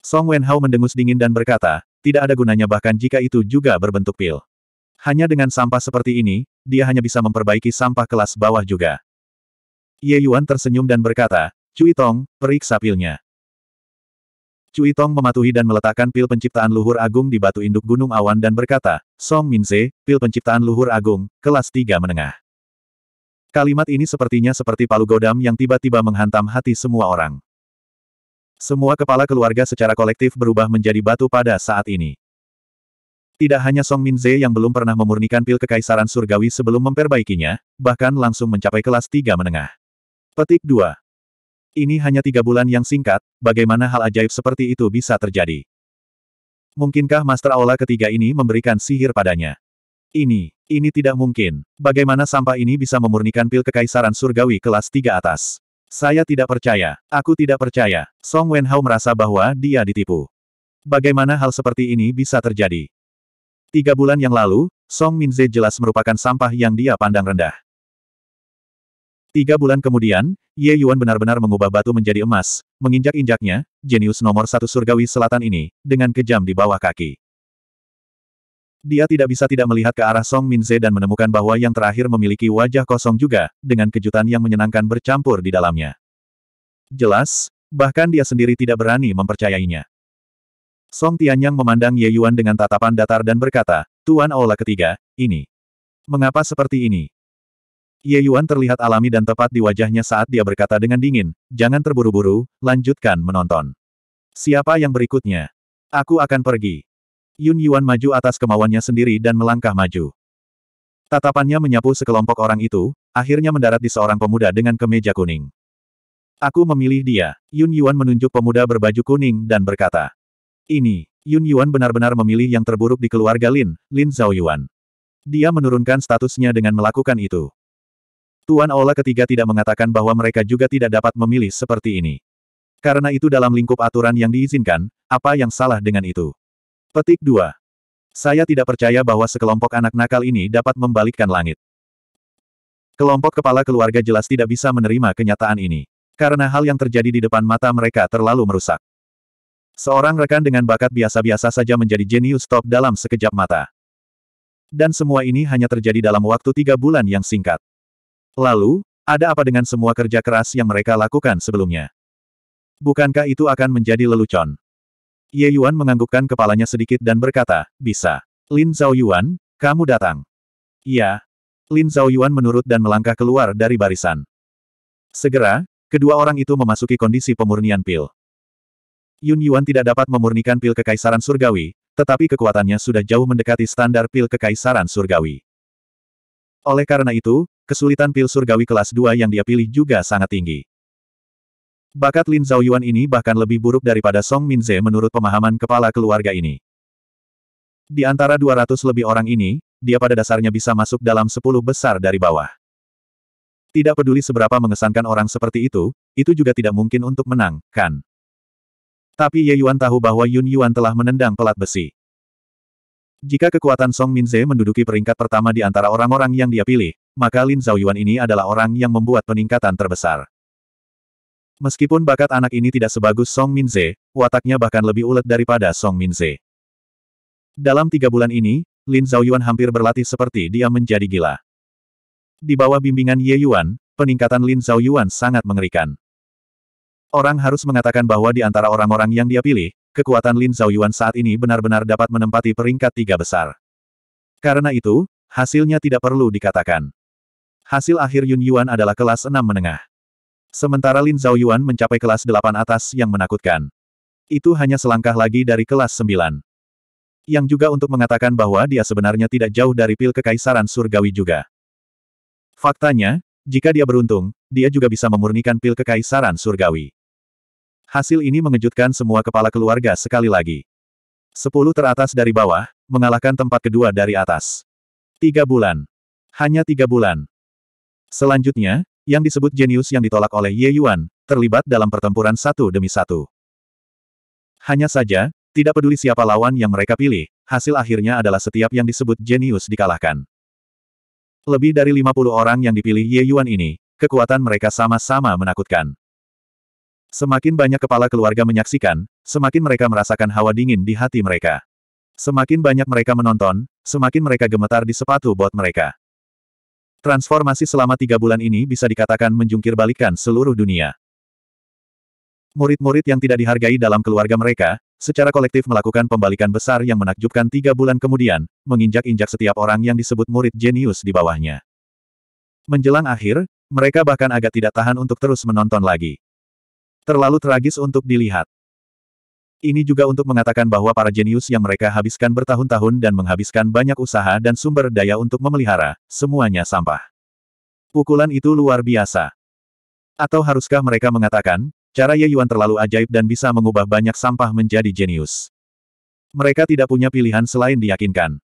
[SPEAKER 1] Song Wenhao mendengus dingin dan berkata, tidak ada gunanya bahkan jika itu juga berbentuk pil. Hanya dengan sampah seperti ini, dia hanya bisa memperbaiki sampah kelas bawah juga. Ye Yuan tersenyum dan berkata, Cui Tong, periksa pilnya. Cui Tong mematuhi dan meletakkan pil penciptaan luhur agung di batu induk gunung awan dan berkata, Song Minze, pil penciptaan luhur agung, kelas 3 menengah. Kalimat ini sepertinya seperti palu godam yang tiba-tiba menghantam hati semua orang. Semua kepala keluarga secara kolektif berubah menjadi batu pada saat ini. Tidak hanya Song Minze yang belum pernah memurnikan pil kekaisaran surgawi sebelum memperbaikinya, bahkan langsung mencapai kelas 3 menengah. Petik 2. Ini hanya tiga bulan yang singkat, bagaimana hal ajaib seperti itu bisa terjadi? Mungkinkah Master Aula ketiga ini memberikan sihir padanya? Ini, ini tidak mungkin. Bagaimana sampah ini bisa memurnikan pil kekaisaran surgawi kelas tiga atas? Saya tidak percaya. Aku tidak percaya. Song Wenhao merasa bahwa dia ditipu. Bagaimana hal seperti ini bisa terjadi? Tiga bulan yang lalu, Song Minze jelas merupakan sampah yang dia pandang rendah. Tiga bulan kemudian, Ye Yuan benar-benar mengubah batu menjadi emas, menginjak-injaknya, jenius nomor satu surgawi selatan ini, dengan kejam di bawah kaki. Dia tidak bisa tidak melihat ke arah Song Minze dan menemukan bahwa yang terakhir memiliki wajah kosong juga, dengan kejutan yang menyenangkan bercampur di dalamnya. Jelas, bahkan dia sendiri tidak berani mempercayainya. Song Tianyang memandang Ye Yuan dengan tatapan datar dan berkata, Tuan Aula ketiga, ini. Mengapa seperti ini? Ye Yuan terlihat alami dan tepat di wajahnya saat dia berkata dengan dingin, jangan terburu-buru, lanjutkan menonton. Siapa yang berikutnya? Aku akan pergi. Yun Yuan maju atas kemauannya sendiri dan melangkah maju. Tatapannya menyapu sekelompok orang itu, akhirnya mendarat di seorang pemuda dengan kemeja kuning. Aku memilih dia. Yun Yuan menunjuk pemuda berbaju kuning dan berkata. Ini, Yun Yuan benar-benar memilih yang terburuk di keluarga Lin, Lin Zhao Yuan. Dia menurunkan statusnya dengan melakukan itu. Tuan Aula ketiga tidak mengatakan bahwa mereka juga tidak dapat memilih seperti ini. Karena itu dalam lingkup aturan yang diizinkan, apa yang salah dengan itu? Petik 2. Saya tidak percaya bahwa sekelompok anak nakal ini dapat membalikkan langit. Kelompok kepala keluarga jelas tidak bisa menerima kenyataan ini. Karena hal yang terjadi di depan mata mereka terlalu merusak. Seorang rekan dengan bakat biasa-biasa saja menjadi jenius top dalam sekejap mata. Dan semua ini hanya terjadi dalam waktu tiga bulan yang singkat. Lalu, ada apa dengan semua kerja keras yang mereka lakukan sebelumnya? Bukankah itu akan menjadi lelucon? Ye Yuan menganggukkan kepalanya sedikit dan berkata, bisa. Lin Zhao Yuan, kamu datang. Iya. Lin Zhao Yuan menurut dan melangkah keluar dari barisan. Segera, kedua orang itu memasuki kondisi pemurnian pil. Yun Yuan tidak dapat memurnikan pil kekaisaran surgawi, tetapi kekuatannya sudah jauh mendekati standar pil kekaisaran surgawi. Oleh karena itu, kesulitan pil surgawi kelas 2 yang dia pilih juga sangat tinggi. Bakat Lin Zhaoyuan ini bahkan lebih buruk daripada Song Minze menurut pemahaman kepala keluarga ini. Di antara 200 lebih orang ini, dia pada dasarnya bisa masuk dalam 10 besar dari bawah. Tidak peduli seberapa mengesankan orang seperti itu, itu juga tidak mungkin untuk menang, kan? Tapi Ye Yuan tahu bahwa Yun Yuan telah menendang pelat besi. Jika kekuatan Song Minze menduduki peringkat pertama di antara orang-orang yang dia pilih, maka Lin Zhaoyuan ini adalah orang yang membuat peningkatan terbesar. Meskipun bakat anak ini tidak sebagus Song Minze, wataknya bahkan lebih ulet daripada Song Minze. Dalam tiga bulan ini, Lin Zhaoyuan hampir berlatih seperti dia menjadi gila. Di bawah bimbingan Ye Yuan, peningkatan Lin Zhaoyuan sangat mengerikan. Orang harus mengatakan bahwa di antara orang-orang yang dia pilih, kekuatan Lin Zhaoyuan saat ini benar-benar dapat menempati peringkat tiga besar. Karena itu, hasilnya tidak perlu dikatakan. Hasil akhir Yun Yuan adalah kelas 6 menengah. Sementara Lin Zhao Yuan mencapai kelas 8 atas yang menakutkan. Itu hanya selangkah lagi dari kelas 9. Yang juga untuk mengatakan bahwa dia sebenarnya tidak jauh dari pil kekaisaran surgawi juga. Faktanya, jika dia beruntung, dia juga bisa memurnikan pil kekaisaran surgawi. Hasil ini mengejutkan semua kepala keluarga sekali lagi. Sepuluh teratas dari bawah, mengalahkan tempat kedua dari atas. Tiga bulan. Hanya tiga bulan. Selanjutnya, yang disebut jenius yang ditolak oleh Ye Yuan, terlibat dalam pertempuran satu demi satu. Hanya saja, tidak peduli siapa lawan yang mereka pilih, hasil akhirnya adalah setiap yang disebut jenius dikalahkan. Lebih dari 50 orang yang dipilih Ye Yuan ini, kekuatan mereka sama-sama menakutkan. Semakin banyak kepala keluarga menyaksikan, semakin mereka merasakan hawa dingin di hati mereka. Semakin banyak mereka menonton, semakin mereka gemetar di sepatu bot mereka. Transformasi selama tiga bulan ini bisa dikatakan menjungkir balikan seluruh dunia. Murid-murid yang tidak dihargai dalam keluarga mereka, secara kolektif melakukan pembalikan besar yang menakjubkan tiga bulan kemudian, menginjak-injak setiap orang yang disebut murid jenius di bawahnya. Menjelang akhir, mereka bahkan agak tidak tahan untuk terus menonton lagi. Terlalu tragis untuk dilihat. Ini juga untuk mengatakan bahwa para jenius yang mereka habiskan bertahun-tahun dan menghabiskan banyak usaha dan sumber daya untuk memelihara, semuanya sampah. Pukulan itu luar biasa. Atau haruskah mereka mengatakan, cara Ye Yuan terlalu ajaib dan bisa mengubah banyak sampah menjadi jenius. Mereka tidak punya pilihan selain diyakinkan.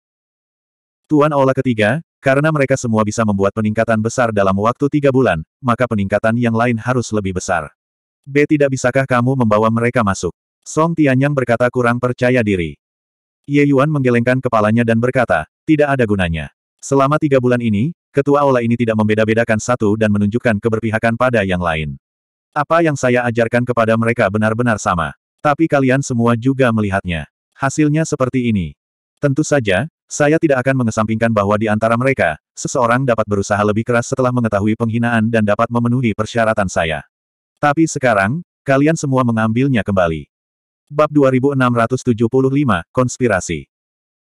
[SPEAKER 1] Tuan Ola ketiga, karena mereka semua bisa membuat peningkatan besar dalam waktu tiga bulan, maka peningkatan yang lain harus lebih besar. B. Tidak bisakah kamu membawa mereka masuk? Song Tianyang berkata kurang percaya diri. Ye Yuan menggelengkan kepalanya dan berkata, tidak ada gunanya. Selama tiga bulan ini, ketua aula ini tidak membeda-bedakan satu dan menunjukkan keberpihakan pada yang lain. Apa yang saya ajarkan kepada mereka benar-benar sama. Tapi kalian semua juga melihatnya. Hasilnya seperti ini. Tentu saja, saya tidak akan mengesampingkan bahwa di antara mereka, seseorang dapat berusaha lebih keras setelah mengetahui penghinaan dan dapat memenuhi persyaratan saya. Tapi sekarang, kalian semua mengambilnya kembali. Bab 2675, Konspirasi.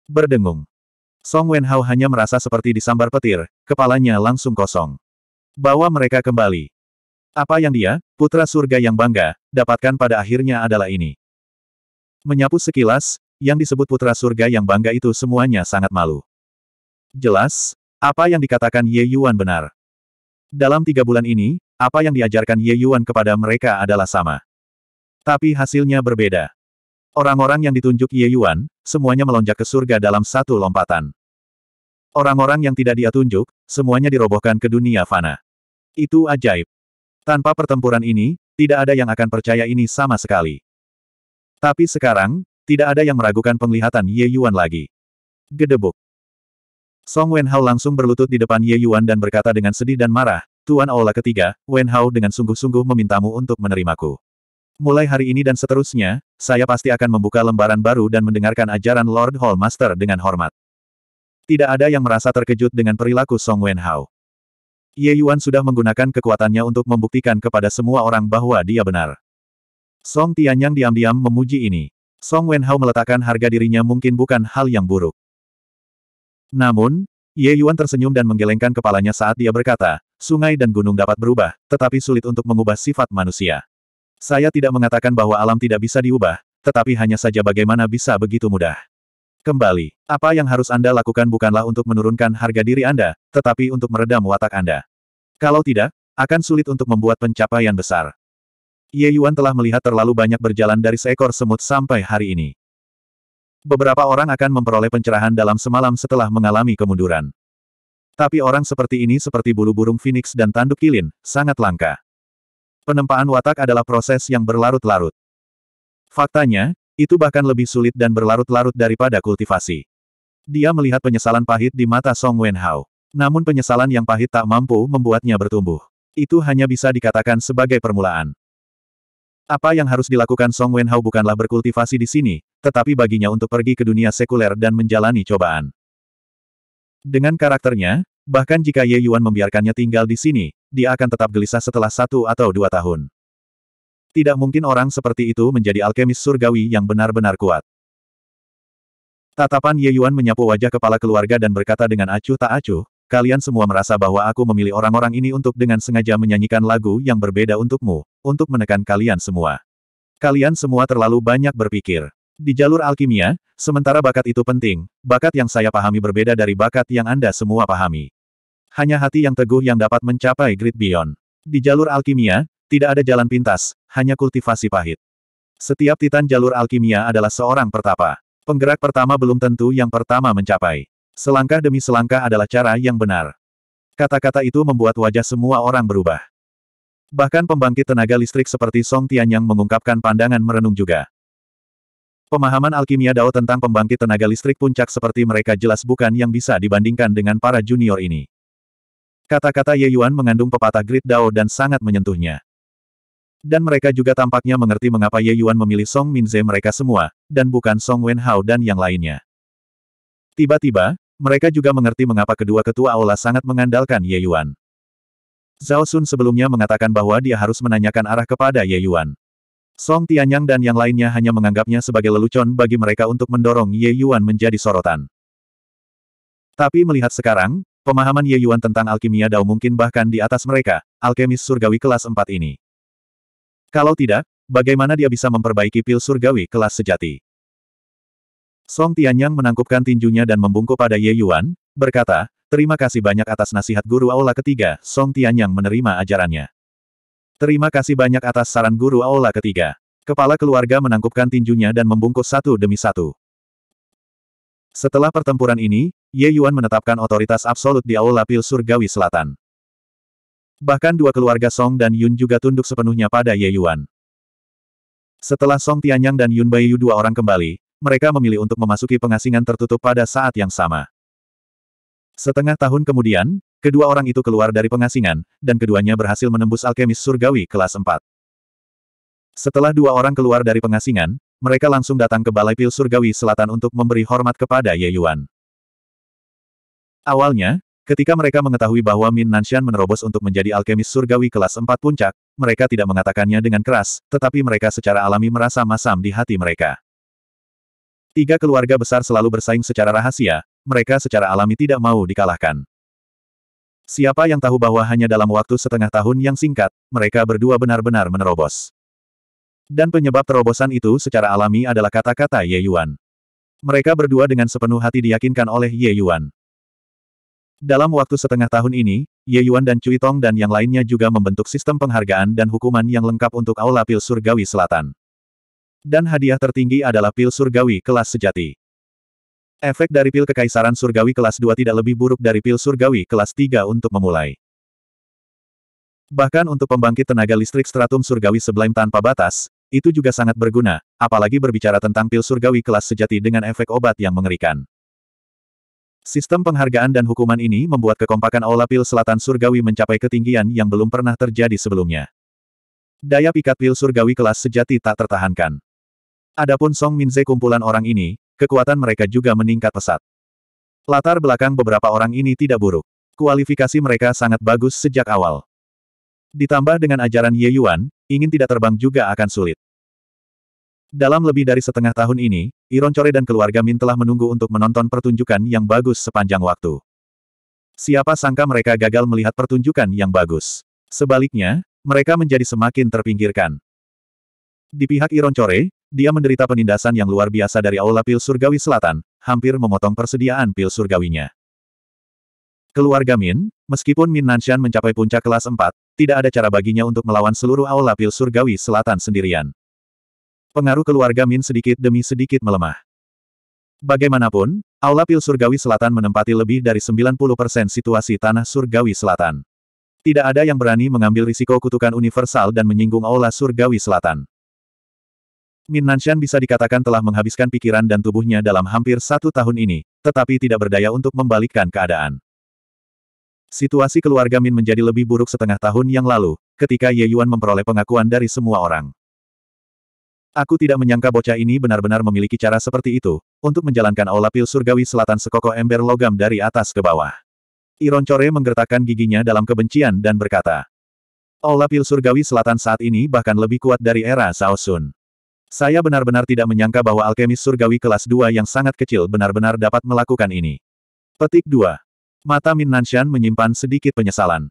[SPEAKER 1] Berdengung. Song Wenhao hanya merasa seperti disambar petir, kepalanya langsung kosong. Bawa mereka kembali. Apa yang dia, putra surga yang bangga, dapatkan pada akhirnya adalah ini. Menyapu sekilas, yang disebut putra surga yang bangga itu semuanya sangat malu. Jelas, apa yang dikatakan Ye Yuan benar. Dalam tiga bulan ini, apa yang diajarkan Ye Yuan kepada mereka adalah sama. Tapi hasilnya berbeda. Orang-orang yang ditunjuk Ye Yuan, semuanya melonjak ke surga dalam satu lompatan. Orang-orang yang tidak dia tunjuk, semuanya dirobohkan ke dunia fana. Itu ajaib. Tanpa pertempuran ini, tidak ada yang akan percaya ini sama sekali. Tapi sekarang, tidak ada yang meragukan penglihatan Ye Yuan lagi. Gedebuk. Song Wen Hao langsung berlutut di depan Ye Yuan dan berkata dengan sedih dan marah, Tuan Aula ketiga, Wen Hao dengan sungguh-sungguh memintamu untuk menerimaku. Mulai hari ini dan seterusnya, saya pasti akan membuka lembaran baru dan mendengarkan ajaran Lord Hallmaster dengan hormat. Tidak ada yang merasa terkejut dengan perilaku Song Wenhao. Ye Yuan sudah menggunakan kekuatannya untuk membuktikan kepada semua orang bahwa dia benar. Song Tianyang diam-diam memuji ini. Song Wenhao meletakkan harga dirinya mungkin bukan hal yang buruk. Namun, Ye Yuan tersenyum dan menggelengkan kepalanya saat dia berkata, sungai dan gunung dapat berubah, tetapi sulit untuk mengubah sifat manusia. Saya tidak mengatakan bahwa alam tidak bisa diubah, tetapi hanya saja bagaimana bisa begitu mudah. Kembali, apa yang harus Anda lakukan bukanlah untuk menurunkan harga diri Anda, tetapi untuk meredam watak Anda. Kalau tidak, akan sulit untuk membuat pencapaian besar. Ye Yuan telah melihat terlalu banyak berjalan dari seekor semut sampai hari ini. Beberapa orang akan memperoleh pencerahan dalam semalam setelah mengalami kemunduran. Tapi orang seperti ini seperti bulu burung phoenix dan tanduk kilin, sangat langka. Penempaan watak adalah proses yang berlarut-larut. Faktanya, itu bahkan lebih sulit dan berlarut-larut daripada kultivasi. Dia melihat penyesalan pahit di mata Song Wenhao. Namun penyesalan yang pahit tak mampu membuatnya bertumbuh. Itu hanya bisa dikatakan sebagai permulaan. Apa yang harus dilakukan Song Wenhao bukanlah berkultivasi di sini, tetapi baginya untuk pergi ke dunia sekuler dan menjalani cobaan. Dengan karakternya, bahkan jika Ye Yuan membiarkannya tinggal di sini, dia akan tetap gelisah setelah satu atau dua tahun. Tidak mungkin orang seperti itu menjadi alkemis surgawi yang benar-benar kuat. Tatapan Ye Yuan menyapu wajah kepala keluarga dan berkata dengan acuh tak acuh, kalian semua merasa bahwa aku memilih orang-orang ini untuk dengan sengaja menyanyikan lagu yang berbeda untukmu, untuk menekan kalian semua. Kalian semua terlalu banyak berpikir. Di jalur alkimia, sementara bakat itu penting, bakat yang saya pahami berbeda dari bakat yang Anda semua pahami. Hanya hati yang teguh yang dapat mencapai Great Beyond. Di jalur alkimia, tidak ada jalan pintas, hanya kultivasi pahit. Setiap titan jalur alkimia adalah seorang pertapa. Penggerak pertama belum tentu yang pertama mencapai. Selangkah demi selangkah adalah cara yang benar. Kata-kata itu membuat wajah semua orang berubah. Bahkan pembangkit tenaga listrik seperti Song Tianyang mengungkapkan pandangan merenung juga. Pemahaman alkimia Dao tentang pembangkit tenaga listrik puncak seperti mereka jelas bukan yang bisa dibandingkan dengan para junior ini. Kata-kata Ye Yuan mengandung pepatah Great Dao dan sangat menyentuhnya. Dan mereka juga tampaknya mengerti mengapa Ye Yuan memilih Song Minze mereka semua, dan bukan Song Wen Hao dan yang lainnya. Tiba-tiba, mereka juga mengerti mengapa kedua ketua aula sangat mengandalkan Ye Yuan. Zhao Sun sebelumnya mengatakan bahwa dia harus menanyakan arah kepada Ye Yuan. Song Tianyang dan yang lainnya hanya menganggapnya sebagai lelucon bagi mereka untuk mendorong Ye Yuan menjadi sorotan. Tapi melihat sekarang, Pemahaman Ye Yuan tentang alkimia Dao mungkin bahkan di atas mereka, alkemis surgawi kelas 4 ini. Kalau tidak, bagaimana dia bisa memperbaiki pil surgawi kelas sejati? Song Tianyang menangkupkan tinjunya dan membungkuk pada Ye Yuan, berkata, Terima kasih banyak atas nasihat Guru Aula ketiga, Song Tianyang menerima ajarannya. Terima kasih banyak atas saran Guru Aula ketiga. Kepala keluarga menangkupkan tinjunya dan membungkus satu demi satu. Setelah pertempuran ini, Ye Yuan menetapkan otoritas absolut di Aula Pil Surgawi Selatan. Bahkan dua keluarga Song dan Yun juga tunduk sepenuhnya pada Ye Yuan. Setelah Song Tianyang dan Yun Baiyu dua orang kembali, mereka memilih untuk memasuki pengasingan tertutup pada saat yang sama. Setengah tahun kemudian, kedua orang itu keluar dari pengasingan, dan keduanya berhasil menembus alkemis surgawi kelas 4. Setelah dua orang keluar dari pengasingan, mereka langsung datang ke Balai Pil Surgawi Selatan untuk memberi hormat kepada Ye Yuan. Awalnya, ketika mereka mengetahui bahwa Min Nanshan menerobos untuk menjadi alkemis surgawi kelas 4 puncak, mereka tidak mengatakannya dengan keras, tetapi mereka secara alami merasa masam di hati mereka. Tiga keluarga besar selalu bersaing secara rahasia, mereka secara alami tidak mau dikalahkan. Siapa yang tahu bahwa hanya dalam waktu setengah tahun yang singkat, mereka berdua benar-benar menerobos. Dan penyebab terobosan itu secara alami adalah kata-kata Ye Yuan. Mereka berdua dengan sepenuh hati diyakinkan oleh Ye Yuan. Dalam waktu setengah tahun ini, Ye Yuan dan Cui Tong dan yang lainnya juga membentuk sistem penghargaan dan hukuman yang lengkap untuk Aula Pil Surgawi Selatan. Dan hadiah tertinggi adalah Pil Surgawi kelas sejati. Efek dari pil kekaisaran surgawi kelas 2 tidak lebih buruk dari pil surgawi kelas 3 untuk memulai. Bahkan untuk pembangkit tenaga listrik stratum surgawi sebelum tanpa batas, itu juga sangat berguna, apalagi berbicara tentang pil surgawi kelas sejati dengan efek obat yang mengerikan. Sistem penghargaan dan hukuman ini membuat kekompakan aula pil selatan surgawi mencapai ketinggian yang belum pernah terjadi sebelumnya. Daya pikat pil surgawi kelas sejati tak tertahankan. Adapun Song Minze kumpulan orang ini, kekuatan mereka juga meningkat pesat. Latar belakang beberapa orang ini tidak buruk. Kualifikasi mereka sangat bagus sejak awal. Ditambah dengan ajaran Ye Yuan, ingin tidak terbang juga akan sulit. Dalam lebih dari setengah tahun ini, Iron Chore dan keluarga Min telah menunggu untuk menonton pertunjukan yang bagus sepanjang waktu. Siapa sangka mereka gagal melihat pertunjukan yang bagus. Sebaliknya, mereka menjadi semakin terpinggirkan. Di pihak Iron Chore, dia menderita penindasan yang luar biasa dari Aula Pil Surgawi Selatan, hampir memotong persediaan pil surgawinya. Keluarga Min, meskipun Min Nanshan mencapai puncak kelas 4, tidak ada cara baginya untuk melawan seluruh aula pil surgawi selatan sendirian. Pengaruh keluarga Min sedikit demi sedikit melemah. Bagaimanapun, aula pil surgawi selatan menempati lebih dari 90% situasi tanah surgawi selatan. Tidak ada yang berani mengambil risiko kutukan universal dan menyinggung aula surgawi selatan. Min Nanshan bisa dikatakan telah menghabiskan pikiran dan tubuhnya dalam hampir satu tahun ini, tetapi tidak berdaya untuk membalikkan keadaan. Situasi keluarga Min menjadi lebih buruk setengah tahun yang lalu, ketika Ye Yuan memperoleh pengakuan dari semua orang. Aku tidak menyangka bocah ini benar-benar memiliki cara seperti itu, untuk menjalankan aula pil surgawi selatan sekoko ember logam dari atas ke bawah. Iron Chore menggertakkan giginya dalam kebencian dan berkata, Aula pil surgawi selatan saat ini bahkan lebih kuat dari era Sun. Saya benar-benar tidak menyangka bahwa alkemis surgawi kelas 2 yang sangat kecil benar-benar dapat melakukan ini. Petik 2. Mata Min Nanshan menyimpan sedikit penyesalan.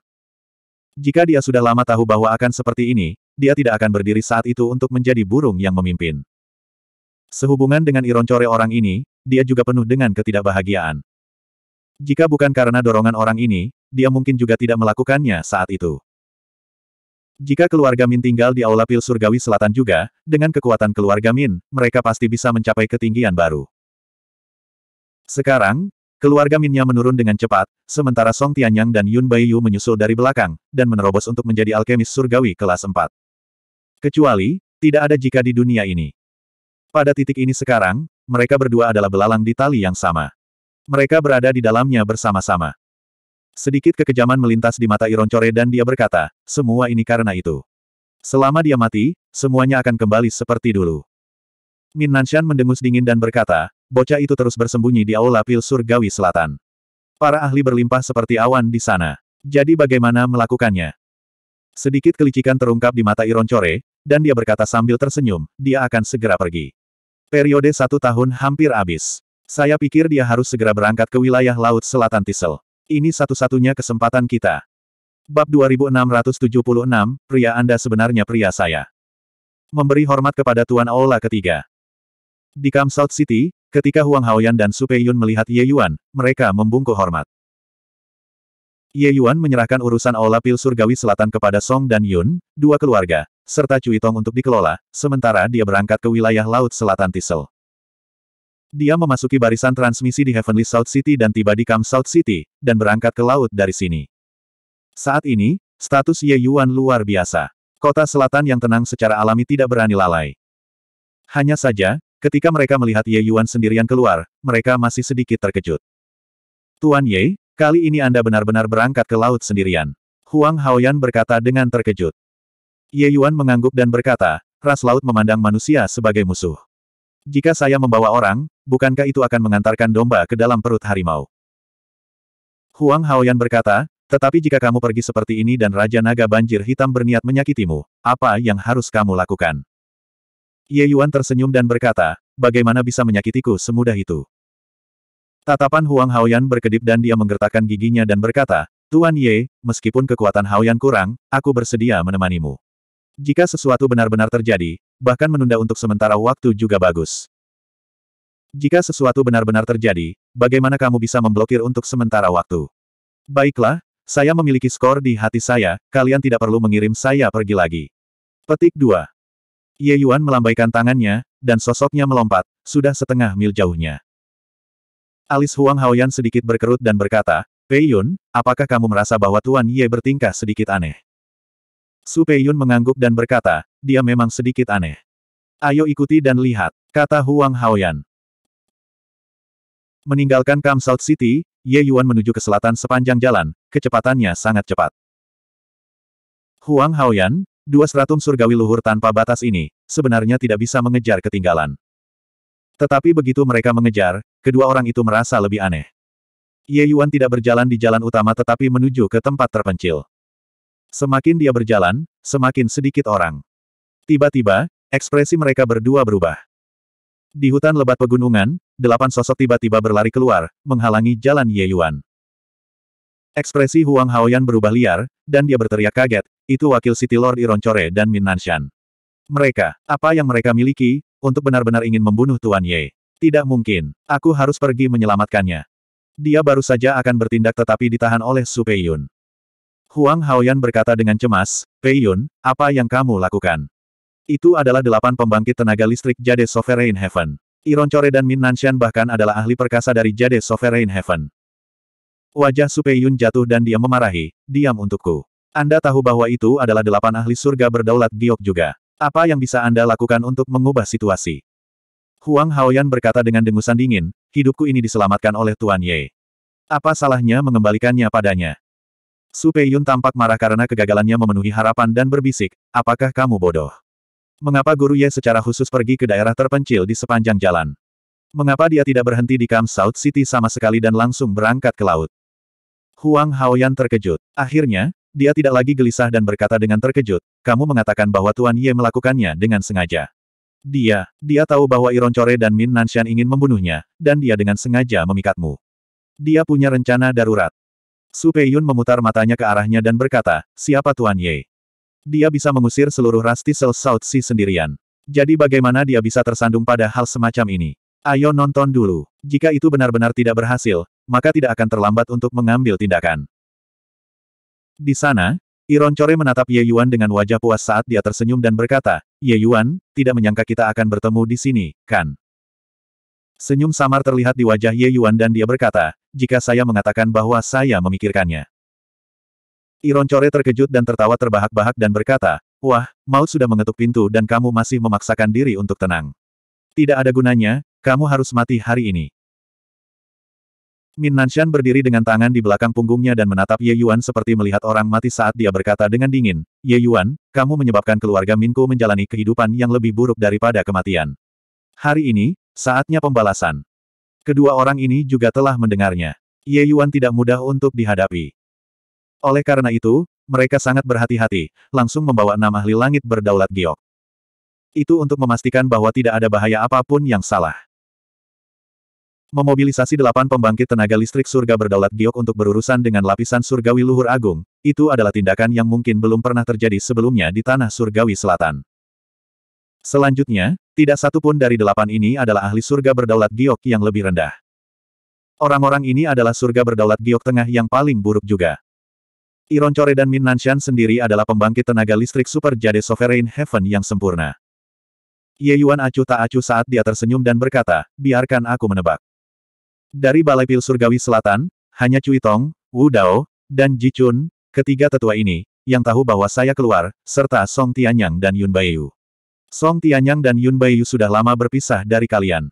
[SPEAKER 1] Jika dia sudah lama tahu bahwa akan seperti ini, dia tidak akan berdiri saat itu untuk menjadi burung yang memimpin. Sehubungan dengan ironcore orang ini, dia juga penuh dengan ketidakbahagiaan. Jika bukan karena dorongan orang ini, dia mungkin juga tidak melakukannya saat itu. Jika keluarga Min tinggal di Aula Pil Surgawi Selatan juga, dengan kekuatan keluarga Min, mereka pasti bisa mencapai ketinggian baru. Sekarang, Keluarga Minnya menurun dengan cepat, sementara Song Tianyang dan Yun Baiyu menyusul dari belakang, dan menerobos untuk menjadi alkemis surgawi kelas 4. Kecuali, tidak ada jika di dunia ini. Pada titik ini sekarang, mereka berdua adalah belalang di tali yang sama. Mereka berada di dalamnya bersama-sama. Sedikit kekejaman melintas di mata Iron Core dan dia berkata, semua ini karena itu. Selama dia mati, semuanya akan kembali seperti dulu. Min Nanshan mendengus dingin dan berkata, bocah itu terus bersembunyi di aula pil surgawi selatan. Para ahli berlimpah seperti awan di sana. Jadi bagaimana melakukannya? Sedikit kelicikan terungkap di mata Iron Core, dan dia berkata sambil tersenyum, dia akan segera pergi. Periode satu tahun hampir habis. Saya pikir dia harus segera berangkat ke wilayah Laut Selatan Tisel. Ini satu-satunya kesempatan kita. Bab 2676, pria Anda sebenarnya pria saya. Memberi hormat kepada Tuan Aula ketiga. Di Camp South City, Ketika Huang Haoyan dan Su Peiyun melihat Ye Yuan, mereka membungkuk hormat. Ye Yuan menyerahkan urusan Aula Pil Surgawi Selatan kepada Song dan Yun, dua keluarga, serta Cui Tong untuk dikelola, sementara dia berangkat ke wilayah Laut Selatan Tisel. Dia memasuki barisan transmisi di Heavenly South City dan tiba di Kam South City, dan berangkat ke laut dari sini. Saat ini, status Ye Yuan luar biasa. Kota selatan yang tenang secara alami tidak berani lalai. Hanya saja, Ketika mereka melihat Ye Yuan sendirian keluar, mereka masih sedikit terkejut. Tuan Ye, kali ini Anda benar-benar berangkat ke laut sendirian. Huang Haoyan berkata dengan terkejut. Ye Yuan mengangguk dan berkata, ras laut memandang manusia sebagai musuh. Jika saya membawa orang, bukankah itu akan mengantarkan domba ke dalam perut harimau? Huang Haoyan berkata, tetapi jika kamu pergi seperti ini dan Raja Naga Banjir Hitam berniat menyakitimu, apa yang harus kamu lakukan? Ye Yuan tersenyum dan berkata, bagaimana bisa menyakitiku semudah itu? Tatapan Huang Haoyan berkedip dan dia menggertakkan giginya dan berkata, Tuan Ye, meskipun kekuatan Haoyan kurang, aku bersedia menemanimu. Jika sesuatu benar-benar terjadi, bahkan menunda untuk sementara waktu juga bagus. Jika sesuatu benar-benar terjadi, bagaimana kamu bisa memblokir untuk sementara waktu? Baiklah, saya memiliki skor di hati saya, kalian tidak perlu mengirim saya pergi lagi. Petik 2. Ye Yuan melambaikan tangannya, dan sosoknya melompat, sudah setengah mil jauhnya. Alis Huang Haoyan sedikit berkerut dan berkata, Pei Yun, apakah kamu merasa bahwa Tuan Ye bertingkah sedikit aneh? Su Pei Yun mengangguk dan berkata, dia memang sedikit aneh. Ayo ikuti dan lihat, kata Huang Haoyan. Meninggalkan Kam South City, Ye Yuan menuju ke selatan sepanjang jalan, kecepatannya sangat cepat. Huang Haoyan, Dua stratum surgawi luhur tanpa batas ini, sebenarnya tidak bisa mengejar ketinggalan. Tetapi begitu mereka mengejar, kedua orang itu merasa lebih aneh. Ye Yuan tidak berjalan di jalan utama tetapi menuju ke tempat terpencil. Semakin dia berjalan, semakin sedikit orang. Tiba-tiba, ekspresi mereka berdua berubah. Di hutan lebat pegunungan, delapan sosok tiba-tiba berlari keluar, menghalangi jalan Ye Yuan. Ekspresi Huang Haoyan berubah liar, dan dia berteriak kaget, itu wakil City Lord Iron Chore dan Min Nanshan. Mereka, apa yang mereka miliki, untuk benar-benar ingin membunuh Tuan Ye. Tidak mungkin, aku harus pergi menyelamatkannya. Dia baru saja akan bertindak tetapi ditahan oleh Su Pei Yun. Huang Haoyan berkata dengan cemas, Pei Yun, apa yang kamu lakukan? Itu adalah delapan pembangkit tenaga listrik Jade Sovereign Heaven. Iron Chore dan Min Nanshan bahkan adalah ahli perkasa dari Jade Sovereign Heaven. Wajah Su Pei Yun jatuh dan dia memarahi, diam untukku. Anda tahu bahwa itu adalah delapan ahli surga berdaulat giok juga. Apa yang bisa Anda lakukan untuk mengubah situasi? Huang Haoyan berkata dengan dengusan dingin, hidupku ini diselamatkan oleh Tuan Ye. Apa salahnya mengembalikannya padanya? Su Pei Yun tampak marah karena kegagalannya memenuhi harapan dan berbisik, apakah kamu bodoh? Mengapa Guru Ye secara khusus pergi ke daerah terpencil di sepanjang jalan? Mengapa dia tidak berhenti di Kam South City sama sekali dan langsung berangkat ke laut? Huang Haoyan terkejut. Akhirnya, dia tidak lagi gelisah dan berkata dengan terkejut, kamu mengatakan bahwa Tuan Ye melakukannya dengan sengaja. Dia, dia tahu bahwa Iron Chore dan Min Nanshan ingin membunuhnya, dan dia dengan sengaja memikatmu. Dia punya rencana darurat. Su Peiyun memutar matanya ke arahnya dan berkata, siapa Tuan Ye? Dia bisa mengusir seluruh rastisel South Sea sendirian. Jadi bagaimana dia bisa tersandung pada hal semacam ini? Ayo nonton dulu. Jika itu benar-benar tidak berhasil, maka tidak akan terlambat untuk mengambil tindakan. Di sana, Iron Core menatap Ye Yuan dengan wajah puas saat dia tersenyum dan berkata, Ye Yuan, tidak menyangka kita akan bertemu di sini, kan? Senyum samar terlihat di wajah Ye Yuan dan dia berkata, jika saya mengatakan bahwa saya memikirkannya. Iron Core terkejut dan tertawa terbahak-bahak dan berkata, Wah, maut sudah mengetuk pintu dan kamu masih memaksakan diri untuk tenang. Tidak ada gunanya, kamu harus mati hari ini. Min Nanshan berdiri dengan tangan di belakang punggungnya dan menatap Ye Yuan seperti melihat orang mati saat dia berkata dengan dingin, Ye Yuan, kamu menyebabkan keluarga Minku menjalani kehidupan yang lebih buruk daripada kematian. Hari ini, saatnya pembalasan. Kedua orang ini juga telah mendengarnya. Ye Yuan tidak mudah untuk dihadapi. Oleh karena itu, mereka sangat berhati-hati, langsung membawa enam ahli langit berdaulat giok. Itu untuk memastikan bahwa tidak ada bahaya apapun yang salah. Memobilisasi delapan pembangkit tenaga listrik surga berdaulat giok untuk berurusan dengan lapisan surgawi luhur agung, itu adalah tindakan yang mungkin belum pernah terjadi sebelumnya di tanah surgawi selatan. Selanjutnya, tidak satu pun dari delapan ini adalah ahli surga berdaulat giok yang lebih rendah. Orang-orang ini adalah surga berdaulat giok tengah yang paling buruk juga. Ironcore dan Min Nanshan sendiri adalah pembangkit tenaga listrik super jade sovereign heaven yang sempurna. Ye Yuan acuh tak acuh saat dia tersenyum dan berkata, biarkan aku menebak. Dari Balai Pil Surgawi Selatan, hanya Cui Tong, Wu Dao, dan Ji Chun, ketiga tetua ini, yang tahu bahwa saya keluar, serta Song Tianyang dan Yun Baiyu. Song Tianyang dan Yun Baiyu sudah lama berpisah dari kalian.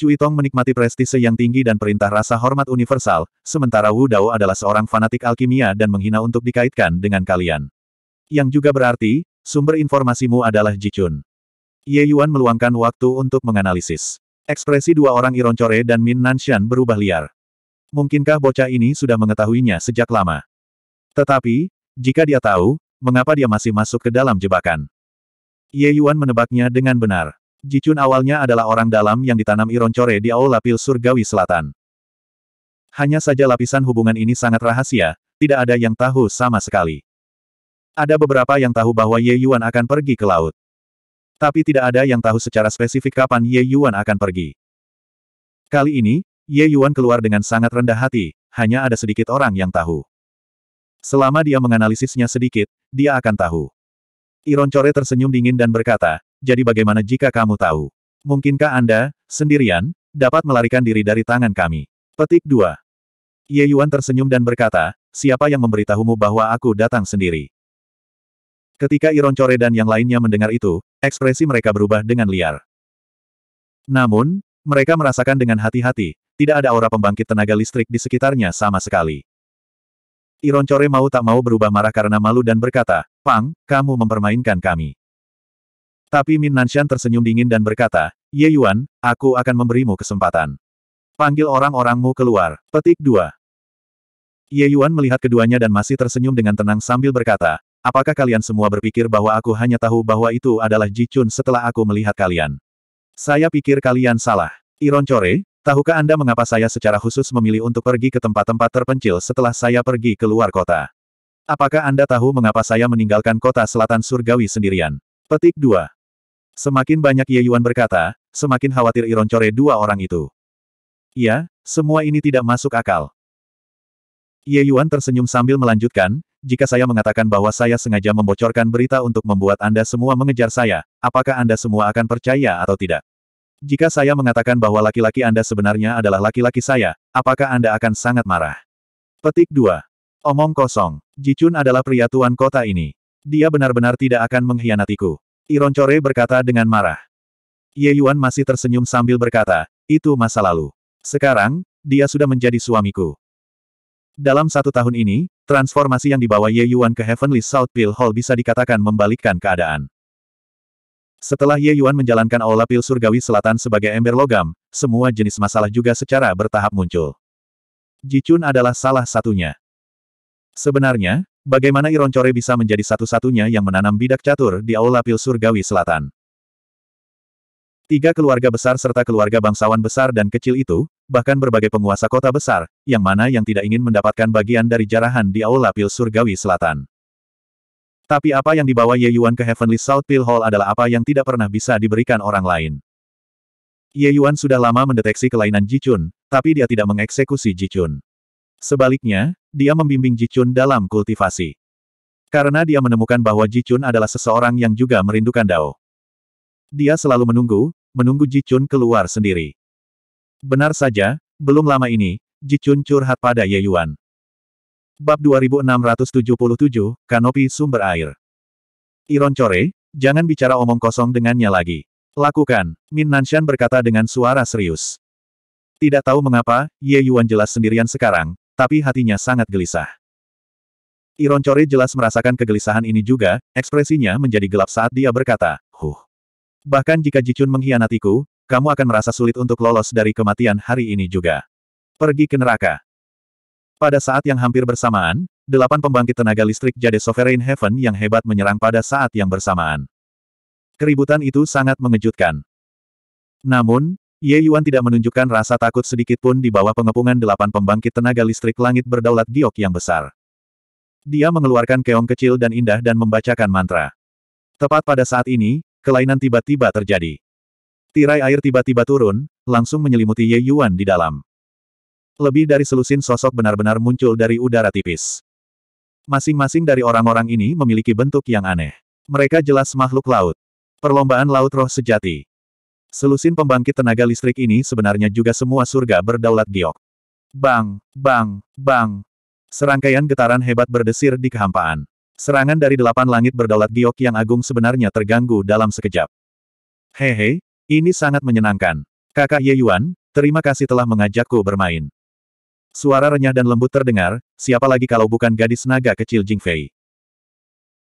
[SPEAKER 1] Cui Tong menikmati prestise yang tinggi dan perintah rasa hormat universal, sementara Wu Dao adalah seorang fanatik alkimia dan menghina untuk dikaitkan dengan kalian. Yang juga berarti, sumber informasimu adalah Ji Chun. Ye Yuan meluangkan waktu untuk menganalisis. Ekspresi dua orang Iron Chore dan Min Nanshan berubah liar. Mungkinkah bocah ini sudah mengetahuinya sejak lama? Tetapi, jika dia tahu, mengapa dia masih masuk ke dalam jebakan? Ye Yuan menebaknya dengan benar. Jicun awalnya adalah orang dalam yang ditanam Iron Chore di Aula Pil Surgawi Selatan. Hanya saja lapisan hubungan ini sangat rahasia, tidak ada yang tahu sama sekali. Ada beberapa yang tahu bahwa Ye Yuan akan pergi ke laut. Tapi tidak ada yang tahu secara spesifik kapan Ye Yuan akan pergi. Kali ini, Ye Yuan keluar dengan sangat rendah hati, hanya ada sedikit orang yang tahu. Selama dia menganalisisnya sedikit, dia akan tahu. Iron Chore tersenyum dingin dan berkata, jadi bagaimana jika kamu tahu? Mungkinkah Anda, sendirian, dapat melarikan diri dari tangan kami? Petik 2. Ye Yuan tersenyum dan berkata, siapa yang memberitahumu bahwa aku datang sendiri? Ketika Iron Core dan yang lainnya mendengar itu, ekspresi mereka berubah dengan liar. Namun, mereka merasakan dengan hati-hati, tidak ada aura pembangkit tenaga listrik di sekitarnya sama sekali. Iron Core mau tak mau berubah marah karena malu dan berkata, Pang, kamu mempermainkan kami. Tapi Min Nanshan tersenyum dingin dan berkata, Ye Yuan, aku akan memberimu kesempatan. Panggil orang-orangmu keluar. Petik 2. Ye Yuan melihat keduanya dan masih tersenyum dengan tenang sambil berkata, Apakah kalian semua berpikir bahwa aku hanya tahu bahwa itu adalah Jichun setelah aku melihat kalian? Saya pikir kalian salah. Iron Chore, tahukah Anda mengapa saya secara khusus memilih untuk pergi ke tempat-tempat terpencil setelah saya pergi ke luar kota? Apakah Anda tahu mengapa saya meninggalkan kota selatan surgawi sendirian? Petik 2. Semakin banyak Ye Yuan berkata, semakin khawatir Iron Chore dua orang itu. Ya, semua ini tidak masuk akal. Ye Yuan tersenyum sambil melanjutkan, jika saya mengatakan bahwa saya sengaja membocorkan berita untuk membuat Anda semua mengejar saya, apakah Anda semua akan percaya atau tidak? Jika saya mengatakan bahwa laki-laki Anda sebenarnya adalah laki-laki saya, apakah Anda akan sangat marah? Petik 2. Omong kosong. Jicun adalah pria tuan kota ini. Dia benar-benar tidak akan mengkhianatiku. Ironcore berkata dengan marah. Ye Yuan masih tersenyum sambil berkata, itu masa lalu. Sekarang, dia sudah menjadi suamiku. Dalam satu tahun ini, transformasi yang dibawa Ye Yuan ke Heavenly South Pill Hall bisa dikatakan membalikkan keadaan. Setelah Ye Yuan menjalankan Aula Pil Surgawi Selatan sebagai ember logam, semua jenis masalah juga secara bertahap muncul. Jicun adalah salah satunya. Sebenarnya, bagaimana Iron Core bisa menjadi satu-satunya yang menanam bidak catur di Aula Pil Surgawi Selatan? Tiga keluarga besar serta keluarga bangsawan besar dan kecil itu, bahkan berbagai penguasa kota besar, yang mana yang tidak ingin mendapatkan bagian dari jarahan di Aula Pil Surgawi Selatan. Tapi apa yang dibawa Ye Yuan ke Heavenly Salt Pill Hall adalah apa yang tidak pernah bisa diberikan orang lain. Ye Yuan sudah lama mendeteksi kelainan Jichun, tapi dia tidak mengeksekusi Jichun. Sebaliknya, dia membimbing Jichun dalam kultivasi. Karena dia menemukan bahwa Jichun adalah seseorang yang juga merindukan Dao. Dia selalu menunggu, menunggu Jichun keluar sendiri. Benar saja, belum lama ini, Jicun curhat pada Ye Yuan. Bab 2677, Kanopi Sumber Air. Iron Chore, jangan bicara omong kosong dengannya lagi. Lakukan, Min Nanshan berkata dengan suara serius. Tidak tahu mengapa, Ye Yuan jelas sendirian sekarang, tapi hatinya sangat gelisah. Iron Chore jelas merasakan kegelisahan ini juga, ekspresinya menjadi gelap saat dia berkata, Huh. Bahkan jika Jicun mengkhianatiku, kamu akan merasa sulit untuk lolos dari kematian hari ini juga. Pergi ke neraka. Pada saat yang hampir bersamaan, delapan pembangkit tenaga listrik Jade Sovereign Heaven yang hebat menyerang pada saat yang bersamaan. Keributan itu sangat mengejutkan. Namun, Ye Yuan tidak menunjukkan rasa takut sedikit pun di bawah pengepungan delapan pembangkit tenaga listrik langit berdaulat giok yang besar. Dia mengeluarkan keong kecil dan indah dan membacakan mantra. Tepat pada saat ini, kelainan tiba-tiba terjadi. Tirai air tiba-tiba turun, langsung menyelimuti Ye Yuan di dalam. Lebih dari selusin sosok benar-benar muncul dari udara tipis. Masing-masing dari orang-orang ini memiliki bentuk yang aneh. Mereka jelas makhluk laut. Perlombaan laut roh sejati. Selusin pembangkit tenaga listrik ini sebenarnya juga semua surga berdaulat giok. Bang, bang, bang. Serangkaian getaran hebat berdesir di kehampaan. Serangan dari delapan langit berdaulat giok yang agung sebenarnya terganggu dalam sekejap. Hehe, ini sangat menyenangkan. Kakak Ye Yuan, terima kasih telah mengajakku bermain. Suara renyah dan lembut terdengar, siapa lagi kalau bukan gadis naga kecil Jing Fei.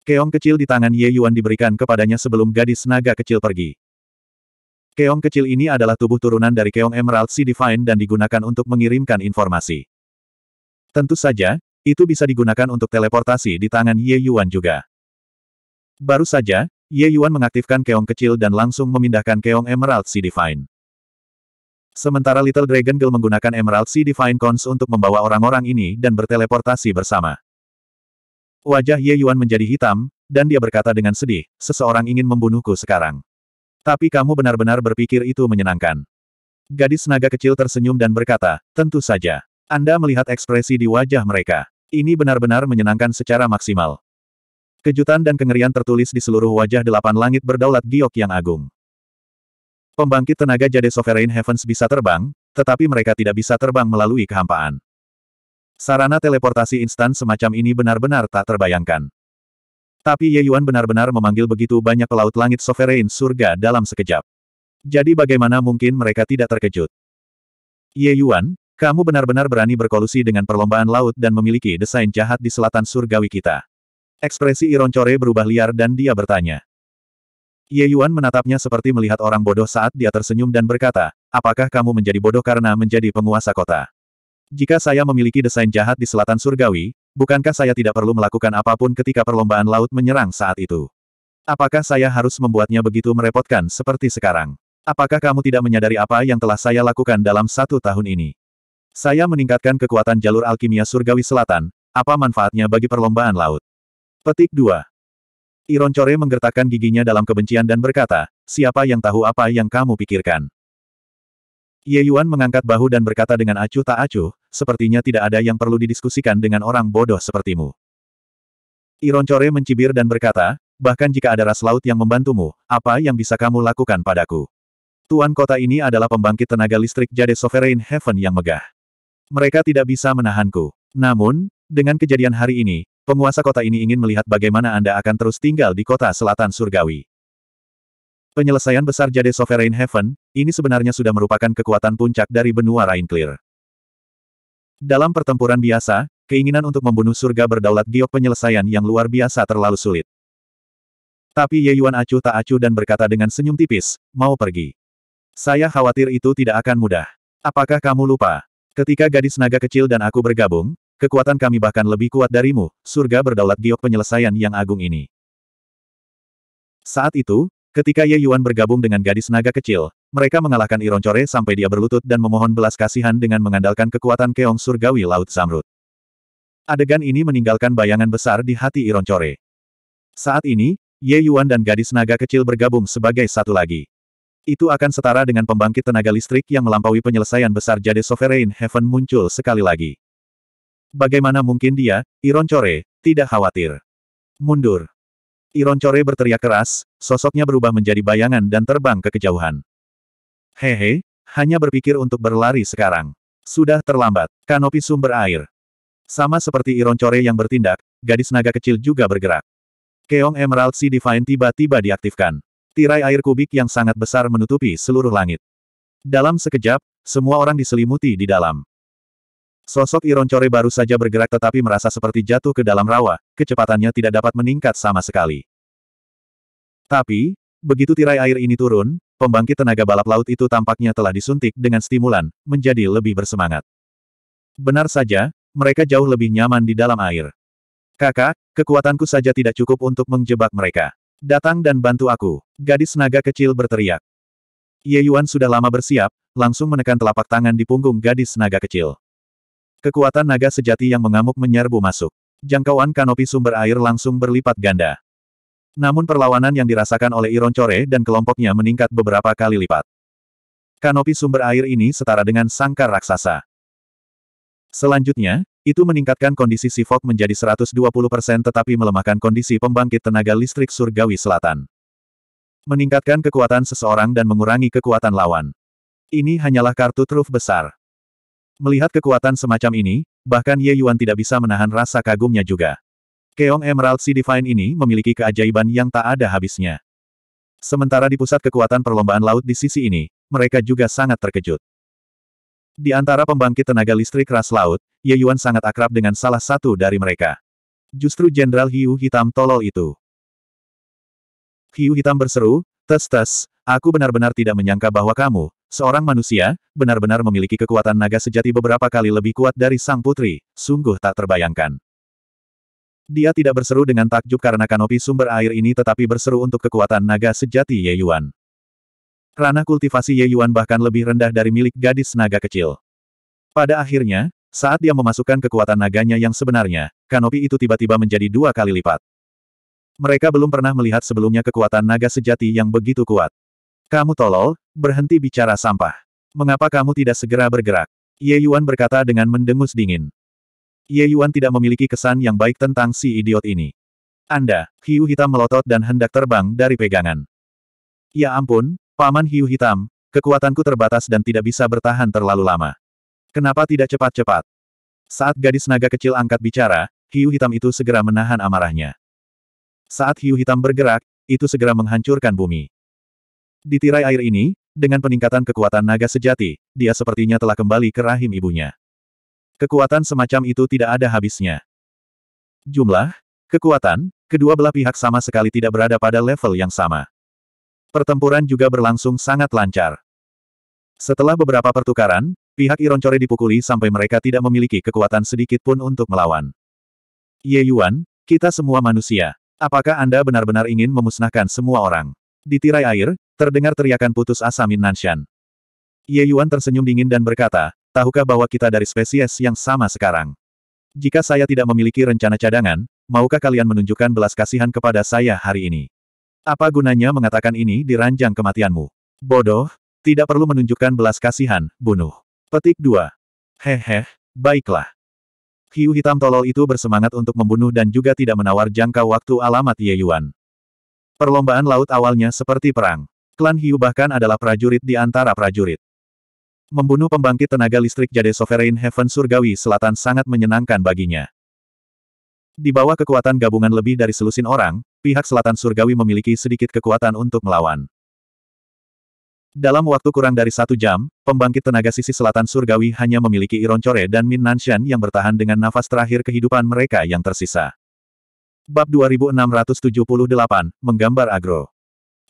[SPEAKER 1] Keong kecil di tangan Ye Yuan diberikan kepadanya sebelum gadis naga kecil pergi. Keong kecil ini adalah tubuh turunan dari Keong Emerald Sea Divine dan digunakan untuk mengirimkan informasi. Tentu saja, itu bisa digunakan untuk teleportasi di tangan Ye Yuan juga. Baru saja, Ye Yuan mengaktifkan keong kecil dan langsung memindahkan keong Emerald Sea Divine. Sementara Little Dragon Girl menggunakan Emerald Sea Divine Cons untuk membawa orang-orang ini dan berteleportasi bersama. Wajah Ye Yuan menjadi hitam, dan dia berkata dengan sedih, seseorang ingin membunuhku sekarang. Tapi kamu benar-benar berpikir itu menyenangkan. Gadis naga kecil tersenyum dan berkata, tentu saja. Anda melihat ekspresi di wajah mereka. Ini benar-benar menyenangkan secara maksimal. Kejutan dan kengerian tertulis di seluruh wajah delapan langit berdaulat giok yang agung. Pembangkit tenaga jade Sovereign Heavens bisa terbang, tetapi mereka tidak bisa terbang melalui kehampaan. Sarana teleportasi instan semacam ini benar-benar tak terbayangkan. Tapi Ye Yuan benar-benar memanggil begitu banyak pelaut langit Sovereign surga dalam sekejap. Jadi bagaimana mungkin mereka tidak terkejut? Ye Yuan, kamu benar-benar berani berkolusi dengan perlombaan laut dan memiliki desain jahat di selatan surgawi kita. Ekspresi Iron Core berubah liar dan dia bertanya. Ye Yuan menatapnya seperti melihat orang bodoh saat dia tersenyum dan berkata, apakah kamu menjadi bodoh karena menjadi penguasa kota? Jika saya memiliki desain jahat di selatan surgawi, bukankah saya tidak perlu melakukan apapun ketika perlombaan laut menyerang saat itu? Apakah saya harus membuatnya begitu merepotkan seperti sekarang? Apakah kamu tidak menyadari apa yang telah saya lakukan dalam satu tahun ini? Saya meningkatkan kekuatan jalur alkimia surgawi selatan, apa manfaatnya bagi perlombaan laut? Petik 2. Ironcore menggertakkan giginya dalam kebencian dan berkata, siapa yang tahu apa yang kamu pikirkan? Ye Yuan mengangkat bahu dan berkata dengan acuh tak acuh, sepertinya tidak ada yang perlu didiskusikan dengan orang bodoh sepertimu. Iron Ironcore mencibir dan berkata, bahkan jika ada ras laut yang membantumu, apa yang bisa kamu lakukan padaku? Tuan kota ini adalah pembangkit tenaga listrik Jade Sovereign Heaven yang megah. Mereka tidak bisa menahanku. Namun, dengan kejadian hari ini, Penguasa kota ini ingin melihat bagaimana Anda akan terus tinggal di kota selatan surgawi. Penyelesaian besar Jade Sovereign Heaven, ini sebenarnya sudah merupakan kekuatan puncak dari benua Rain Clear. Dalam pertempuran biasa, keinginan untuk membunuh surga berdaulat giok penyelesaian yang luar biasa terlalu sulit. Tapi Ye Yuan acuh tak acuh dan berkata dengan senyum tipis, mau pergi. Saya khawatir itu tidak akan mudah. Apakah kamu lupa? Ketika gadis naga kecil dan aku bergabung, kekuatan kami bahkan lebih kuat darimu, surga berdaulat giok penyelesaian yang agung ini. Saat itu, ketika Ye Yuan bergabung dengan gadis naga kecil, mereka mengalahkan Iron Chore sampai dia berlutut dan memohon belas kasihan dengan mengandalkan kekuatan keong surgawi Laut Zamrud. Adegan ini meninggalkan bayangan besar di hati Iron Chore. Saat ini, Ye Yuan dan gadis naga kecil bergabung sebagai satu lagi. Itu akan setara dengan pembangkit tenaga listrik yang melampaui penyelesaian besar Jade Sovereign Heaven muncul sekali lagi. Bagaimana mungkin dia, Iron Core, tidak khawatir. Mundur. Iron Core berteriak keras, sosoknya berubah menjadi bayangan dan terbang ke kejauhan. Hehe, hanya berpikir untuk berlari sekarang. Sudah terlambat, kanopi sumber air. Sama seperti Iron Core yang bertindak, gadis naga kecil juga bergerak. Keong Emerald Sea Divine tiba-tiba diaktifkan. Tirai air kubik yang sangat besar menutupi seluruh langit. Dalam sekejap, semua orang diselimuti di dalam. Sosok Iron Core baru saja bergerak tetapi merasa seperti jatuh ke dalam rawa, kecepatannya tidak dapat meningkat sama sekali. Tapi, begitu tirai air ini turun, pembangkit tenaga balap laut itu tampaknya telah disuntik dengan stimulan, menjadi lebih bersemangat. Benar saja, mereka jauh lebih nyaman di dalam air. Kakak, kekuatanku saja tidak cukup untuk menjebak mereka. Datang dan bantu aku, gadis naga kecil berteriak. Ye Yuan sudah lama bersiap, langsung menekan telapak tangan di punggung gadis naga kecil. Kekuatan naga sejati yang mengamuk menyerbu masuk. Jangkauan kanopi sumber air langsung berlipat ganda. Namun perlawanan yang dirasakan oleh Iron Chore dan kelompoknya meningkat beberapa kali lipat. Kanopi sumber air ini setara dengan sangkar raksasa. Selanjutnya, itu meningkatkan kondisi Sifok menjadi 120% tetapi melemahkan kondisi pembangkit tenaga listrik surgawi selatan. Meningkatkan kekuatan seseorang dan mengurangi kekuatan lawan. Ini hanyalah kartu truf besar. Melihat kekuatan semacam ini, bahkan Ye Yuan tidak bisa menahan rasa kagumnya juga. Keong Emerald Sea Divine ini memiliki keajaiban yang tak ada habisnya. Sementara di pusat kekuatan perlombaan laut di sisi ini, mereka juga sangat terkejut. Di antara pembangkit tenaga listrik ras laut, Ye Yuan sangat akrab dengan salah satu dari mereka. Justru Jenderal Hiu Hitam tolol itu. Hiu Hitam berseru, Tes tes, aku benar-benar tidak menyangka bahwa kamu, Seorang manusia, benar-benar memiliki kekuatan naga sejati beberapa kali lebih kuat dari sang putri, sungguh tak terbayangkan. Dia tidak berseru dengan takjub karena kanopi sumber air ini tetapi berseru untuk kekuatan naga sejati Ye Yuan. Ranah kultivasi Ye Yuan bahkan lebih rendah dari milik gadis naga kecil. Pada akhirnya, saat dia memasukkan kekuatan naganya yang sebenarnya, kanopi itu tiba-tiba menjadi dua kali lipat. Mereka belum pernah melihat sebelumnya kekuatan naga sejati yang begitu kuat. Kamu tolol, berhenti bicara sampah. Mengapa kamu tidak segera bergerak? Ye Yuan berkata dengan mendengus dingin. Ye Yuan tidak memiliki kesan yang baik tentang si idiot ini. Anda, hiu hitam melotot dan hendak terbang dari pegangan. Ya ampun, Paman hiu hitam, kekuatanku terbatas dan tidak bisa bertahan terlalu lama. Kenapa tidak cepat-cepat? Saat gadis naga kecil angkat bicara, hiu hitam itu segera menahan amarahnya. Saat hiu hitam bergerak, itu segera menghancurkan bumi. Di tirai air ini, dengan peningkatan kekuatan naga sejati, dia sepertinya telah kembali ke rahim ibunya. Kekuatan semacam itu tidak ada habisnya. Jumlah, kekuatan, kedua belah pihak sama sekali tidak berada pada level yang sama. Pertempuran juga berlangsung sangat lancar. Setelah beberapa pertukaran, pihak Ironcore dipukuli sampai mereka tidak memiliki kekuatan sedikit pun untuk melawan. Ye Yuan, kita semua manusia. Apakah Anda benar-benar ingin memusnahkan semua orang? Di tirai air, terdengar teriakan putus asa Min Nanshan. Ye Yuan tersenyum dingin dan berkata, tahukah bahwa kita dari spesies yang sama sekarang? Jika saya tidak memiliki rencana cadangan, maukah kalian menunjukkan belas kasihan kepada saya hari ini? Apa gunanya mengatakan ini di ranjang kematianmu? Bodoh, tidak perlu menunjukkan belas kasihan, bunuh. Petik 2. Hehe, baiklah. Hiu hitam tolol itu bersemangat untuk membunuh dan juga tidak menawar jangka waktu alamat Ye Yuan. Perlombaan laut awalnya seperti perang. Klan Hiu bahkan adalah prajurit di antara prajurit. Membunuh pembangkit tenaga listrik Jade Sovereign Heaven Surgawi Selatan sangat menyenangkan baginya. Di bawah kekuatan gabungan lebih dari selusin orang, pihak Selatan Surgawi memiliki sedikit kekuatan untuk melawan. Dalam waktu kurang dari satu jam, pembangkit tenaga sisi selatan surgawi hanya memiliki Iron Core dan Min Nanshan yang bertahan dengan nafas terakhir kehidupan mereka yang tersisa. Bab 2678, Menggambar Agro.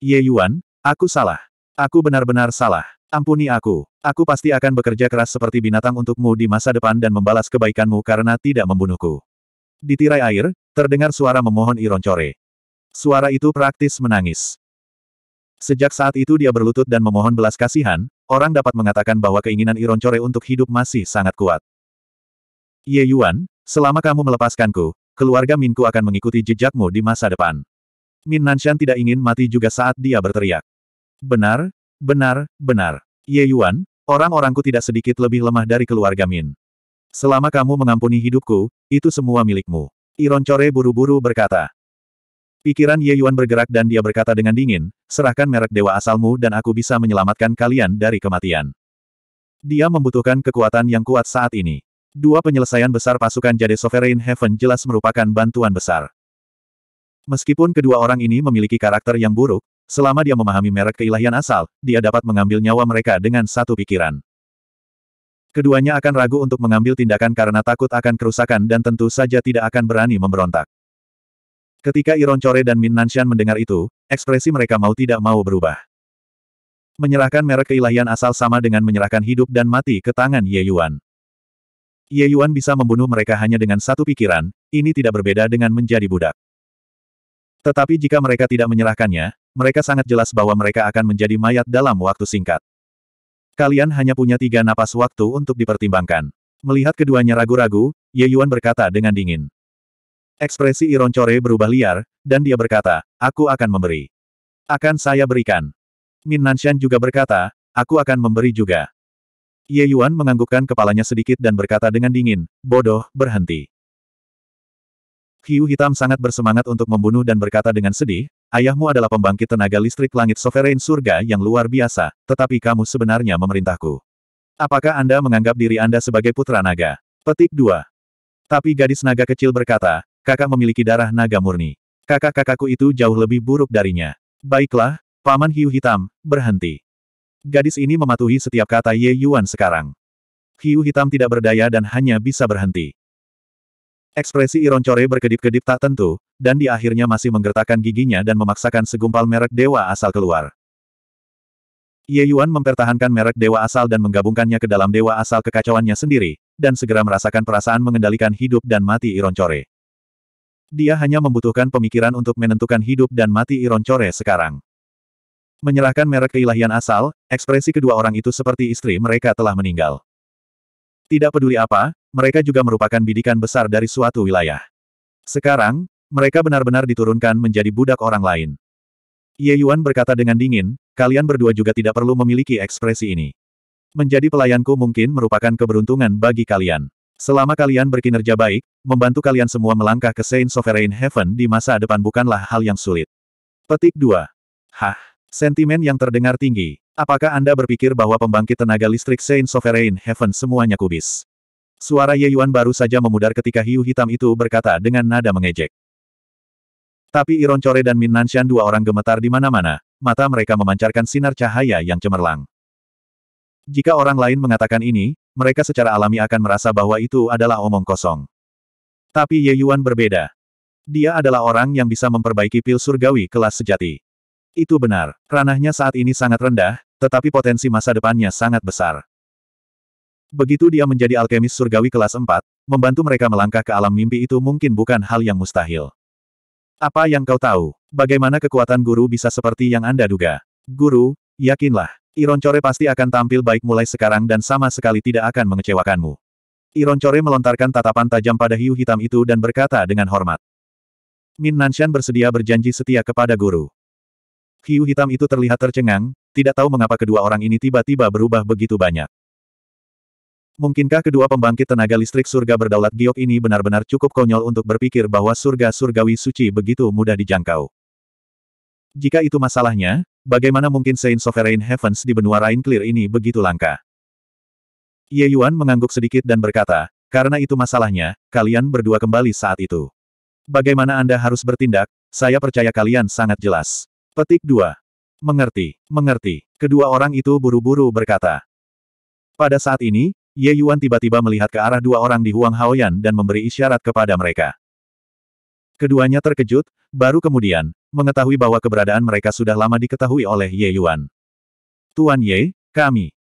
[SPEAKER 1] Ye Yuan, aku salah. Aku benar-benar salah. Ampuni aku. Aku pasti akan bekerja keras seperti binatang untukmu di masa depan dan membalas kebaikanmu karena tidak membunuhku. Di tirai air, terdengar suara memohon Ironcore. Suara itu praktis menangis. Sejak saat itu dia berlutut dan memohon belas kasihan, orang dapat mengatakan bahwa keinginan Ironcore untuk hidup masih sangat kuat. Ye Yuan, selama kamu melepaskanku, keluarga Minku akan mengikuti jejakmu di masa depan. Min Nanshan tidak ingin mati juga saat dia berteriak. Benar, benar, benar. Ye Yuan, orang-orangku tidak sedikit lebih lemah dari keluarga Min. Selama kamu mengampuni hidupku, itu semua milikmu. Iron Core buru-buru berkata. Pikiran Ye Yuan bergerak dan dia berkata dengan dingin, serahkan merek dewa asalmu dan aku bisa menyelamatkan kalian dari kematian. Dia membutuhkan kekuatan yang kuat saat ini. Dua penyelesaian besar pasukan Jade Sovereign Heaven jelas merupakan bantuan besar. Meskipun kedua orang ini memiliki karakter yang buruk, selama dia memahami merek keilahian asal, dia dapat mengambil nyawa mereka dengan satu pikiran. Keduanya akan ragu untuk mengambil tindakan karena takut akan kerusakan dan tentu saja tidak akan berani memberontak. Ketika Iron Chore dan Min Nanshan mendengar itu, ekspresi mereka mau tidak mau berubah. Menyerahkan merek keilahian asal sama dengan menyerahkan hidup dan mati ke tangan Ye Yuan. Ye Yuan bisa membunuh mereka hanya dengan satu pikiran, ini tidak berbeda dengan menjadi budak. Tetapi jika mereka tidak menyerahkannya, mereka sangat jelas bahwa mereka akan menjadi mayat dalam waktu singkat. Kalian hanya punya tiga napas waktu untuk dipertimbangkan. Melihat keduanya ragu-ragu, Ye Yuan berkata dengan dingin. Ekspresi ironcore berubah liar, dan dia berkata, aku akan memberi. Akan saya berikan. Min Nanshan juga berkata, aku akan memberi juga. Ye Yuan menganggukkan kepalanya sedikit dan berkata dengan dingin, bodoh, berhenti. Hiu hitam sangat bersemangat untuk membunuh dan berkata dengan sedih, ayahmu adalah pembangkit tenaga listrik langit sovereign surga yang luar biasa, tetapi kamu sebenarnya memerintahku. Apakah Anda menganggap diri Anda sebagai putra naga? Petik 2. Tapi gadis naga kecil berkata, kakak memiliki darah naga murni. Kakak-kakakku itu jauh lebih buruk darinya. Baiklah, Paman Hiu Hitam, berhenti. Gadis ini mematuhi setiap kata Ye Yuan sekarang. Hiu hitam tidak berdaya dan hanya bisa berhenti. Ekspresi Iron Core berkedip-kedip tak tentu, dan di akhirnya masih menggertakkan giginya dan memaksakan segumpal merek dewa asal keluar. Ye Yuan mempertahankan merek dewa asal dan menggabungkannya ke dalam dewa asal kekacauannya sendiri, dan segera merasakan perasaan mengendalikan hidup dan mati Iron Core. Dia hanya membutuhkan pemikiran untuk menentukan hidup dan mati Iron Core sekarang. Menyerahkan merek keilahian asal, ekspresi kedua orang itu seperti istri mereka telah meninggal. Tidak peduli apa, mereka juga merupakan bidikan besar dari suatu wilayah. Sekarang, mereka benar-benar diturunkan menjadi budak orang lain. Ye Yuan berkata dengan dingin, kalian berdua juga tidak perlu memiliki ekspresi ini. Menjadi pelayanku mungkin merupakan keberuntungan bagi kalian. Selama kalian berkinerja baik, membantu kalian semua melangkah ke Saint Sovereign Heaven di masa depan bukanlah hal yang sulit. Petik 2. Hah. Sentimen yang terdengar tinggi. Apakah Anda berpikir bahwa pembangkit tenaga listrik Saint Sovereign Heaven semuanya kubis? Suara Ye Yuan baru saja memudar ketika hiu hitam itu berkata dengan nada mengejek. Tapi Iron Chore dan Min Nanshan dua orang gemetar di mana-mana, mata mereka memancarkan sinar cahaya yang cemerlang. Jika orang lain mengatakan ini, mereka secara alami akan merasa bahwa itu adalah omong kosong. Tapi Ye Yuan berbeda. Dia adalah orang yang bisa memperbaiki pil surgawi kelas sejati. Itu benar, ranahnya saat ini sangat rendah, tetapi potensi masa depannya sangat besar. Begitu dia menjadi alkemis surgawi kelas 4, membantu mereka melangkah ke alam mimpi itu mungkin bukan hal yang mustahil. Apa yang kau tahu? Bagaimana kekuatan guru bisa seperti yang Anda duga? Guru, yakinlah, Ironcore pasti akan tampil baik mulai sekarang dan sama sekali tidak akan mengecewakanmu. Ironcore melontarkan tatapan tajam pada hiu hitam itu dan berkata dengan hormat. Min Nanshan bersedia berjanji setia kepada guru. Hiu hitam itu terlihat tercengang, tidak tahu mengapa kedua orang ini tiba-tiba berubah begitu banyak. Mungkinkah kedua pembangkit tenaga listrik surga berdaulat giok ini benar-benar cukup konyol untuk berpikir bahwa surga surgawi suci begitu mudah dijangkau? Jika itu masalahnya, bagaimana mungkin Saint Sovereign Heavens di benua Rain Clear ini begitu langka? Ye Yuan mengangguk sedikit dan berkata, karena itu masalahnya, kalian berdua kembali saat itu. Bagaimana Anda harus bertindak, saya percaya kalian sangat jelas. Petik 2. Mengerti, mengerti. Kedua orang itu buru-buru berkata. Pada saat ini, Ye Yuan tiba-tiba melihat ke arah dua orang di Huang Haoyan dan memberi isyarat kepada mereka. Keduanya terkejut, baru kemudian, mengetahui bahwa keberadaan mereka sudah lama diketahui oleh Ye Yuan. Tuan Ye, kami.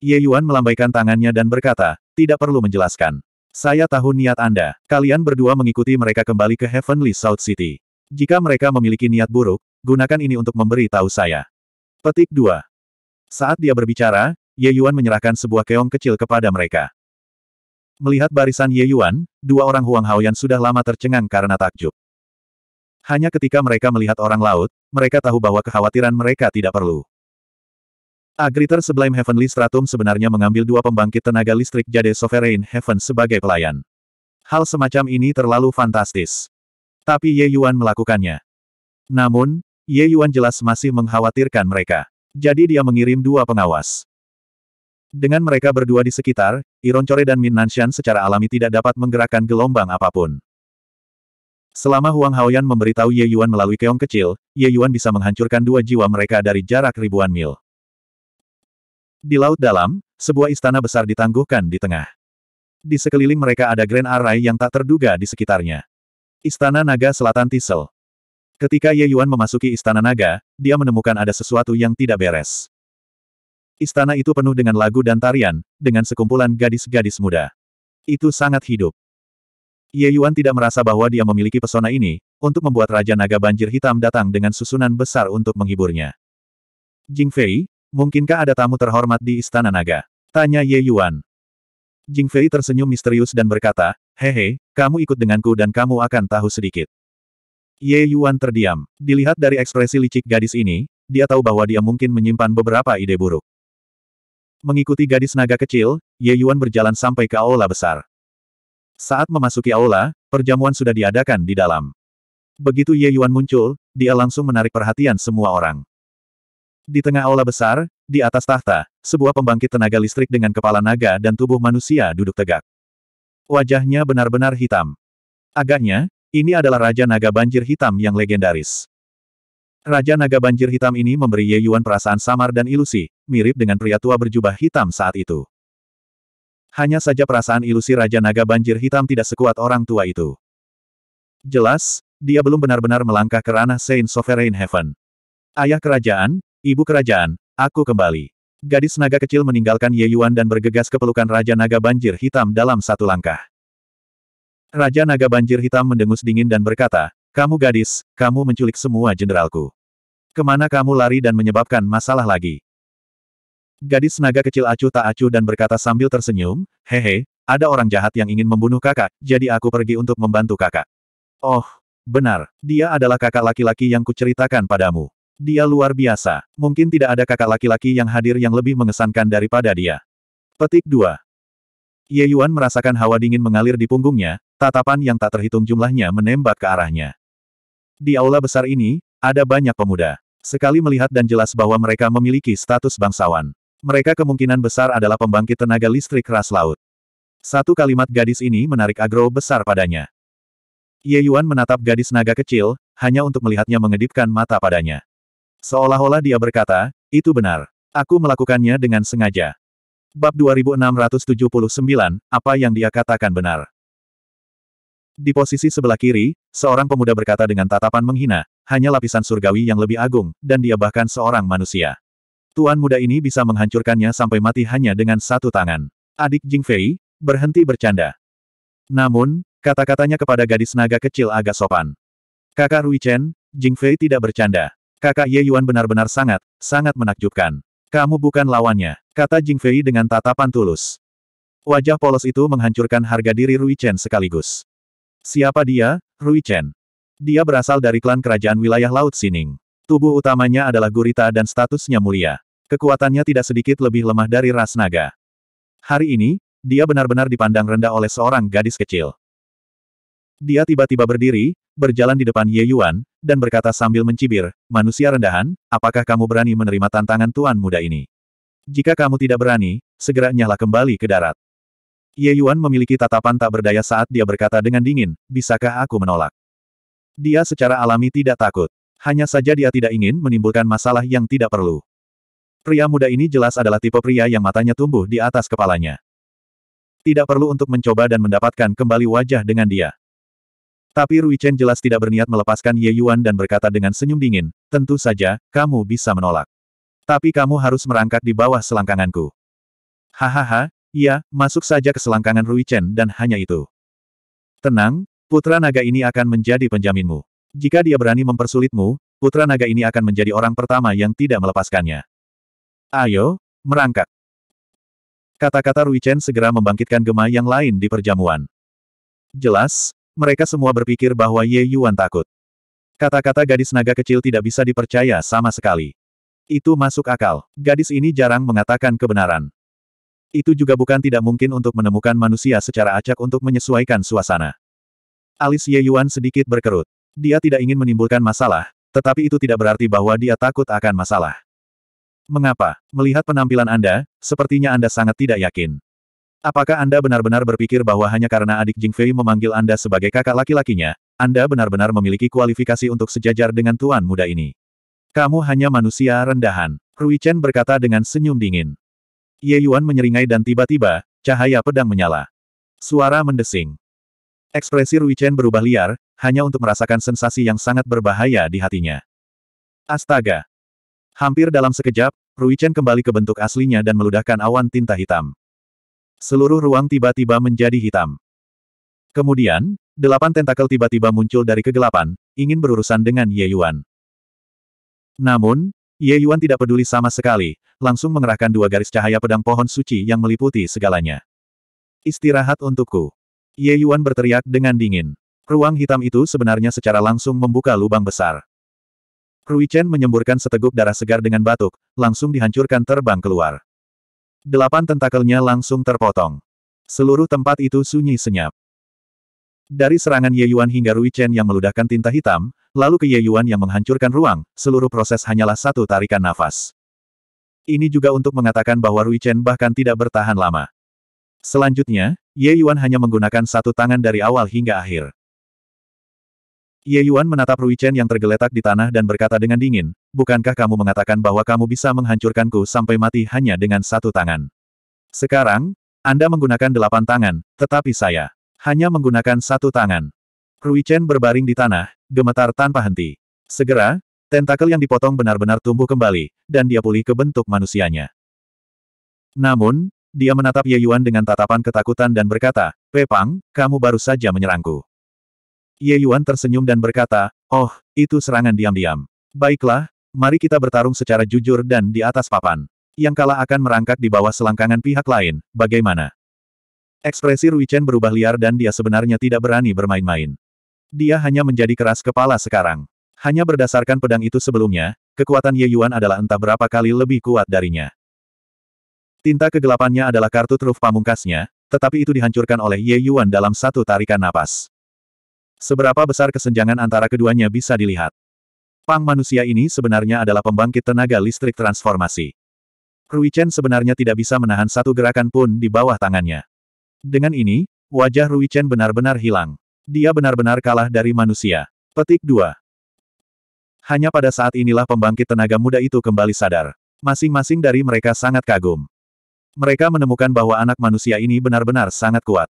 [SPEAKER 1] Ye Yuan melambaikan tangannya dan berkata, tidak perlu menjelaskan. Saya tahu niat Anda. Kalian berdua mengikuti mereka kembali ke Heavenly South City. Jika mereka memiliki niat buruk, Gunakan ini untuk memberi tahu saya. Petik 2. Saat dia berbicara, Ye Yuan menyerahkan sebuah keong kecil kepada mereka. Melihat barisan Ye Yuan, dua orang Huang Hao Haoyan sudah lama tercengang karena takjub. Hanya ketika mereka melihat orang laut, mereka tahu bahwa kekhawatiran mereka tidak perlu. Agriter Sublime Heavenly Stratum sebenarnya mengambil dua pembangkit tenaga listrik Jade Sovereign Heaven sebagai pelayan. Hal semacam ini terlalu fantastis. Tapi Ye Yuan melakukannya. Namun, Ye Yuan jelas masih mengkhawatirkan mereka. Jadi dia mengirim dua pengawas. Dengan mereka berdua di sekitar, Iron Ironcore dan Min Nanshan secara alami tidak dapat menggerakkan gelombang apapun. Selama Huang Haoyan memberitahu Ye Yuan melalui keong kecil, Ye Yuan bisa menghancurkan dua jiwa mereka dari jarak ribuan mil. Di laut dalam, sebuah istana besar ditangguhkan di tengah. Di sekeliling mereka ada Grand Array yang tak terduga di sekitarnya. Istana Naga Selatan Tisel. Ketika Ye Yuan memasuki istana naga, dia menemukan ada sesuatu yang tidak beres. Istana itu penuh dengan lagu dan tarian, dengan sekumpulan gadis-gadis muda. Itu sangat hidup. Ye Yuan tidak merasa bahwa dia memiliki pesona ini, untuk membuat Raja Naga Banjir Hitam datang dengan susunan besar untuk menghiburnya. Jing Fei, mungkinkah ada tamu terhormat di Istana Naga? Tanya Ye Yuan. Jing Fei tersenyum misterius dan berkata, Hehe, kamu ikut denganku dan kamu akan tahu sedikit. Ye Yuan terdiam. Dilihat dari ekspresi licik gadis ini, dia tahu bahwa dia mungkin menyimpan beberapa ide buruk. Mengikuti gadis naga kecil, Ye Yuan berjalan sampai ke aula besar. Saat memasuki aula, perjamuan sudah diadakan di dalam. Begitu Ye Yuan muncul, dia langsung menarik perhatian semua orang. Di tengah aula besar, di atas tahta, sebuah pembangkit tenaga listrik dengan kepala naga dan tubuh manusia duduk tegak. Wajahnya benar-benar hitam. Agaknya, ini adalah Raja Naga Banjir Hitam yang legendaris. Raja Naga Banjir Hitam ini memberi Ye Yuan perasaan samar dan ilusi, mirip dengan pria tua berjubah hitam saat itu. Hanya saja perasaan ilusi Raja Naga Banjir Hitam tidak sekuat orang tua itu. Jelas, dia belum benar-benar melangkah ke ranah Saint Sovereign Heaven. Ayah kerajaan, ibu kerajaan, aku kembali. Gadis naga kecil meninggalkan Ye Yuan dan bergegas ke pelukan Raja Naga Banjir Hitam dalam satu langkah. Raja Naga Banjir Hitam mendengus dingin dan berkata, Kamu gadis, kamu menculik semua jenderalku. Kemana kamu lari dan menyebabkan masalah lagi? Gadis naga kecil acuh tak acuh dan berkata sambil tersenyum, Hehe, ada orang jahat yang ingin membunuh kakak, jadi aku pergi untuk membantu kakak. Oh, benar, dia adalah kakak laki-laki yang kuceritakan padamu. Dia luar biasa, mungkin tidak ada kakak laki-laki yang hadir yang lebih mengesankan daripada dia. Petik 2. Ye Yuan merasakan hawa dingin mengalir di punggungnya, tatapan yang tak terhitung jumlahnya menembak ke arahnya. Di aula besar ini, ada banyak pemuda. Sekali melihat dan jelas bahwa mereka memiliki status bangsawan. Mereka kemungkinan besar adalah pembangkit tenaga listrik ras laut. Satu kalimat gadis ini menarik agro besar padanya. Ye Yuan menatap gadis naga kecil, hanya untuk melihatnya mengedipkan mata padanya. Seolah-olah dia berkata, itu benar. Aku melakukannya dengan sengaja. Bab 2679, apa yang dia katakan benar. Di posisi sebelah kiri, seorang pemuda berkata dengan tatapan menghina, hanya lapisan surgawi yang lebih agung, dan dia bahkan seorang manusia. Tuan muda ini bisa menghancurkannya sampai mati hanya dengan satu tangan. Adik Jing Fei, berhenti bercanda. Namun, kata-katanya kepada gadis naga kecil agak sopan. Kakak Rui Chen, Jing Fei tidak bercanda. Kakak Ye Yuan benar-benar sangat, sangat menakjubkan. Kamu bukan lawannya, kata Jing Fei dengan tatapan tulus. Wajah polos itu menghancurkan harga diri Rui Chen sekaligus. Siapa dia, Rui Chen? Dia berasal dari klan kerajaan wilayah Laut Sining. Tubuh utamanya adalah gurita dan statusnya mulia. Kekuatannya tidak sedikit lebih lemah dari ras naga. Hari ini, dia benar-benar dipandang rendah oleh seorang gadis kecil. Dia tiba-tiba berdiri, berjalan di depan Ye Yuan, dan berkata sambil mencibir, manusia rendahan, apakah kamu berani menerima tantangan tuan muda ini? Jika kamu tidak berani, segera nyala kembali ke darat. Ye Yuan memiliki tatapan tak berdaya saat dia berkata dengan dingin, bisakah aku menolak? Dia secara alami tidak takut. Hanya saja dia tidak ingin menimbulkan masalah yang tidak perlu. Pria muda ini jelas adalah tipe pria yang matanya tumbuh di atas kepalanya. Tidak perlu untuk mencoba dan mendapatkan kembali wajah dengan dia. Tapi Rui Chen jelas tidak berniat melepaskan Ye Yuan dan berkata dengan senyum dingin, tentu saja, kamu bisa menolak. Tapi kamu harus merangkak di bawah selangkanganku. Hahaha, iya, masuk saja ke selangkangan Rui Chen dan hanya itu. Tenang, putra naga ini akan menjadi penjaminmu. Jika dia berani mempersulitmu, putra naga ini akan menjadi orang pertama yang tidak melepaskannya. Ayo, merangkak. Kata-kata Rui Chen segera membangkitkan gema yang lain di perjamuan. Jelas, mereka semua berpikir bahwa Ye Yuan takut. Kata-kata gadis naga kecil tidak bisa dipercaya sama sekali. Itu masuk akal. Gadis ini jarang mengatakan kebenaran. Itu juga bukan tidak mungkin untuk menemukan manusia secara acak untuk menyesuaikan suasana. Alis Ye Yuan sedikit berkerut. Dia tidak ingin menimbulkan masalah, tetapi itu tidak berarti bahwa dia takut akan masalah. Mengapa? Melihat penampilan Anda, sepertinya Anda sangat tidak yakin. Apakah Anda benar-benar berpikir bahwa hanya karena adik Jingfei memanggil Anda sebagai kakak laki-lakinya, Anda benar-benar memiliki kualifikasi untuk sejajar dengan tuan muda ini? Kamu hanya manusia rendahan. Rui Chen berkata dengan senyum dingin. Ye Yuan menyeringai dan tiba-tiba, cahaya pedang menyala. Suara mendesing. Ekspresi Rui Chen berubah liar, hanya untuk merasakan sensasi yang sangat berbahaya di hatinya. Astaga! Hampir dalam sekejap, Rui Chen kembali ke bentuk aslinya dan meludahkan awan tinta hitam. Seluruh ruang tiba-tiba menjadi hitam. Kemudian, delapan tentakel tiba-tiba muncul dari kegelapan, ingin berurusan dengan Ye Yuan. Namun, Ye Yuan tidak peduli sama sekali, langsung mengerahkan dua garis cahaya pedang pohon suci yang meliputi segalanya. Istirahat untukku. Ye Yuan berteriak dengan dingin. Ruang hitam itu sebenarnya secara langsung membuka lubang besar. Rui Chen menyemburkan seteguk darah segar dengan batuk, langsung dihancurkan terbang keluar. Delapan tentakelnya langsung terpotong. Seluruh tempat itu sunyi senyap. Dari serangan Ye Yuan hingga Rui Chen yang meludahkan tinta hitam, lalu ke Ye Yuan yang menghancurkan ruang, seluruh proses hanyalah satu tarikan nafas. Ini juga untuk mengatakan bahwa Rui Chen bahkan tidak bertahan lama. Selanjutnya, Ye Yuan hanya menggunakan satu tangan dari awal hingga akhir. Ye Yuan menatap Rui Chen yang tergeletak di tanah dan berkata dengan dingin, bukankah kamu mengatakan bahwa kamu bisa menghancurkanku sampai mati hanya dengan satu tangan? Sekarang, Anda menggunakan delapan tangan, tetapi saya hanya menggunakan satu tangan. Rui Chen berbaring di tanah, gemetar tanpa henti. Segera, tentakel yang dipotong benar-benar tumbuh kembali, dan dia pulih ke bentuk manusianya. Namun, dia menatap Ye Yuan dengan tatapan ketakutan dan berkata, Pepang, kamu baru saja menyerangku. Ye Yuan tersenyum dan berkata, oh, itu serangan diam-diam. Baiklah, mari kita bertarung secara jujur dan di atas papan. Yang kalah akan merangkak di bawah selangkangan pihak lain, bagaimana? Ekspresi Rui Chen berubah liar dan dia sebenarnya tidak berani bermain-main. Dia hanya menjadi keras kepala sekarang. Hanya berdasarkan pedang itu sebelumnya, kekuatan Ye Yuan adalah entah berapa kali lebih kuat darinya. Tinta kegelapannya adalah kartu truf pamungkasnya, tetapi itu dihancurkan oleh Ye Yuan dalam satu tarikan napas. Seberapa besar kesenjangan antara keduanya bisa dilihat. Pang manusia ini sebenarnya adalah pembangkit tenaga listrik transformasi. Rui Chen sebenarnya tidak bisa menahan satu gerakan pun di bawah tangannya. Dengan ini, wajah Rui Chen benar-benar hilang. Dia benar-benar kalah dari manusia. Petik 2. Hanya pada saat inilah pembangkit tenaga muda itu kembali sadar. Masing-masing dari mereka sangat kagum. Mereka menemukan bahwa anak manusia ini benar-benar sangat kuat.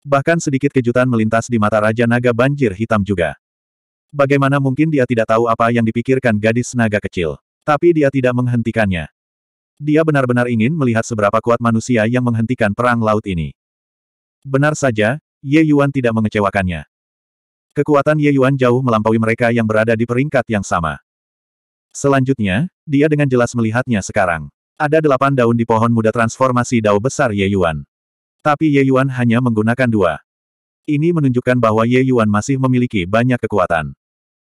[SPEAKER 1] Bahkan sedikit kejutan melintas di mata Raja Naga Banjir Hitam juga. Bagaimana mungkin dia tidak tahu apa yang dipikirkan gadis naga kecil. Tapi dia tidak menghentikannya. Dia benar-benar ingin melihat seberapa kuat manusia yang menghentikan perang laut ini. Benar saja, Ye Yuan tidak mengecewakannya. Kekuatan Ye Yuan jauh melampaui mereka yang berada di peringkat yang sama. Selanjutnya, dia dengan jelas melihatnya sekarang. Ada delapan daun di pohon muda transformasi dao besar Ye Yuan. Tapi Ye Yuan hanya menggunakan dua. Ini menunjukkan bahwa Ye Yuan masih memiliki banyak kekuatan.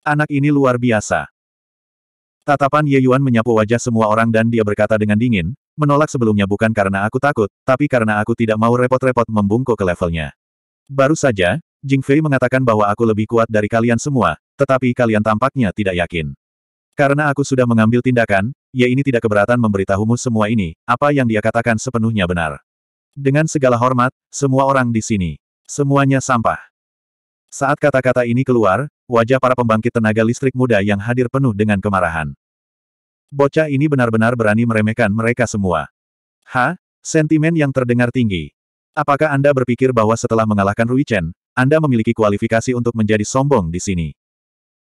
[SPEAKER 1] Anak ini luar biasa. Tatapan Ye Yuan menyapu wajah semua orang dan dia berkata dengan dingin, menolak sebelumnya bukan karena aku takut, tapi karena aku tidak mau repot-repot membungkuk ke levelnya. Baru saja, Jing Fei mengatakan bahwa aku lebih kuat dari kalian semua, tetapi kalian tampaknya tidak yakin. Karena aku sudah mengambil tindakan, Ye ini tidak keberatan memberitahumu semua ini, apa yang dia katakan sepenuhnya benar. Dengan segala hormat, semua orang di sini. Semuanya sampah. Saat kata-kata ini keluar, wajah para pembangkit tenaga listrik muda yang hadir penuh dengan kemarahan. Bocah ini benar-benar berani meremehkan mereka semua. Ha? Sentimen yang terdengar tinggi. Apakah Anda berpikir bahwa setelah mengalahkan Rui Chen, Anda memiliki kualifikasi untuk menjadi sombong di sini?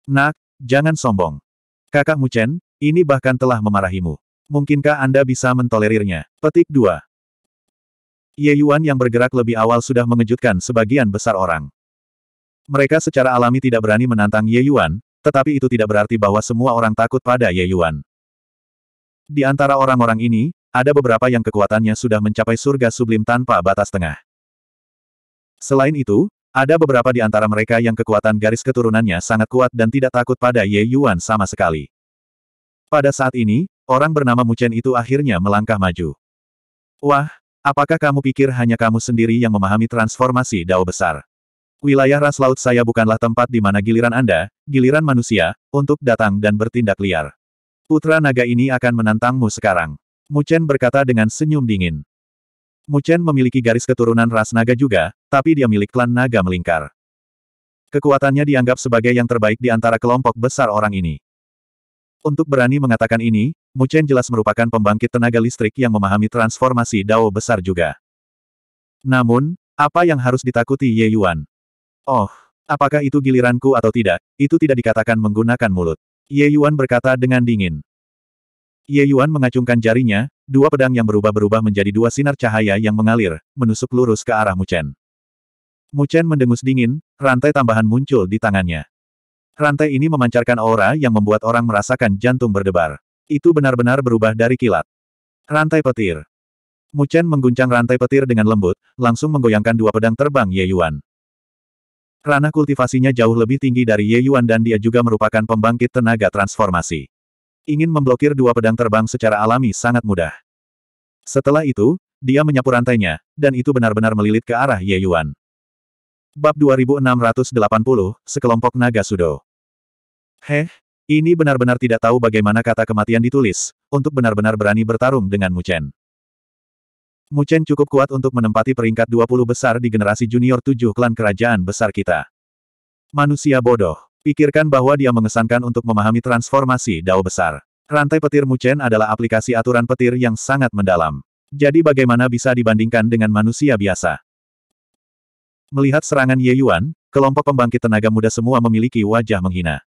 [SPEAKER 1] Nak, jangan sombong. Kakak Mu Chen, ini bahkan telah memarahimu. Mungkinkah Anda bisa mentolerirnya? Petik 2. Ye Yuan yang bergerak lebih awal sudah mengejutkan sebagian besar orang. Mereka secara alami tidak berani menantang Ye Yuan, tetapi itu tidak berarti bahwa semua orang takut pada Ye Yuan. Di antara orang-orang ini, ada beberapa yang kekuatannya sudah mencapai surga sublim tanpa batas tengah. Selain itu, ada beberapa di antara mereka yang kekuatan garis keturunannya sangat kuat dan tidak takut pada Ye Yuan sama sekali. Pada saat ini, orang bernama Mu Chen itu akhirnya melangkah maju. Wah, Apakah kamu pikir hanya kamu sendiri yang memahami transformasi dao besar? Wilayah ras laut saya bukanlah tempat di mana giliran Anda, giliran manusia, untuk datang dan bertindak liar. Putra naga ini akan menantangmu sekarang. Muchen berkata dengan senyum dingin. Muchen memiliki garis keturunan ras naga juga, tapi dia milik klan naga melingkar. Kekuatannya dianggap sebagai yang terbaik di antara kelompok besar orang ini. Untuk berani mengatakan ini, Mu Chen jelas merupakan pembangkit tenaga listrik yang memahami transformasi Dao besar juga. Namun, apa yang harus ditakuti Ye Yuan? Oh, apakah itu giliranku atau tidak, itu tidak dikatakan menggunakan mulut. Ye Yuan berkata dengan dingin. Ye Yuan mengacungkan jarinya, dua pedang yang berubah-berubah menjadi dua sinar cahaya yang mengalir, menusuk lurus ke arah Mu Chen. Mu Chen mendengus dingin, rantai tambahan muncul di tangannya. Rantai ini memancarkan aura yang membuat orang merasakan jantung berdebar. Itu benar-benar berubah dari kilat. Rantai petir. Mu Chen mengguncang rantai petir dengan lembut, langsung menggoyangkan dua pedang terbang Ye Yuan. Ranah kultivasinya jauh lebih tinggi dari Ye Yuan dan dia juga merupakan pembangkit tenaga transformasi. Ingin memblokir dua pedang terbang secara alami sangat mudah. Setelah itu, dia menyapu rantainya, dan itu benar-benar melilit ke arah Ye Yuan. Bab 2680, Sekelompok Naga Sudo. Heh, ini benar-benar tidak tahu bagaimana kata kematian ditulis, untuk benar-benar berani bertarung dengan Muchen. Muchen cukup kuat untuk menempati peringkat 20 besar di generasi junior 7 klan kerajaan besar kita. Manusia bodoh. Pikirkan bahwa dia mengesankan untuk memahami transformasi dao besar. Rantai petir Muchen adalah aplikasi aturan petir yang sangat mendalam. Jadi bagaimana bisa dibandingkan dengan manusia biasa? Melihat serangan Ye Yuan, kelompok pembangkit tenaga muda semua memiliki wajah menghina.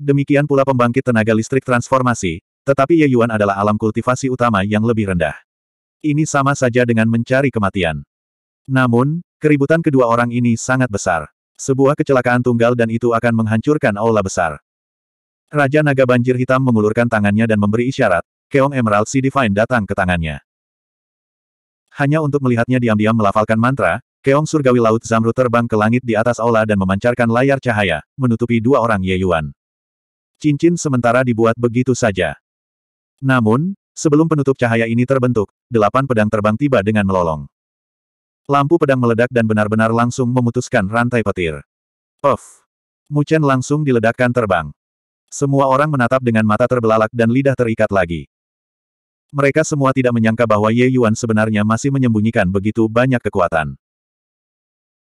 [SPEAKER 1] Demikian pula pembangkit tenaga listrik transformasi, tetapi Ye Yuan adalah alam kultivasi utama yang lebih rendah. Ini sama saja dengan mencari kematian. Namun, keributan kedua orang ini sangat besar. Sebuah kecelakaan tunggal dan itu akan menghancurkan aula besar. Raja Naga Banjir Hitam mengulurkan tangannya dan memberi isyarat, Keong Emerald Sea Divine datang ke tangannya. Hanya untuk melihatnya diam-diam melafalkan mantra, Keong Surgawi Laut Zamru terbang ke langit di atas aula dan memancarkan layar cahaya, menutupi dua orang Ye Yuan cincin sementara dibuat begitu saja. Namun, sebelum penutup cahaya ini terbentuk, delapan pedang terbang tiba dengan melolong. Lampu pedang meledak dan benar-benar langsung memutuskan rantai petir. Puff! Mucen langsung diledakkan terbang. Semua orang menatap dengan mata terbelalak dan lidah terikat lagi. Mereka semua tidak menyangka bahwa Ye Yuan sebenarnya masih menyembunyikan begitu banyak kekuatan.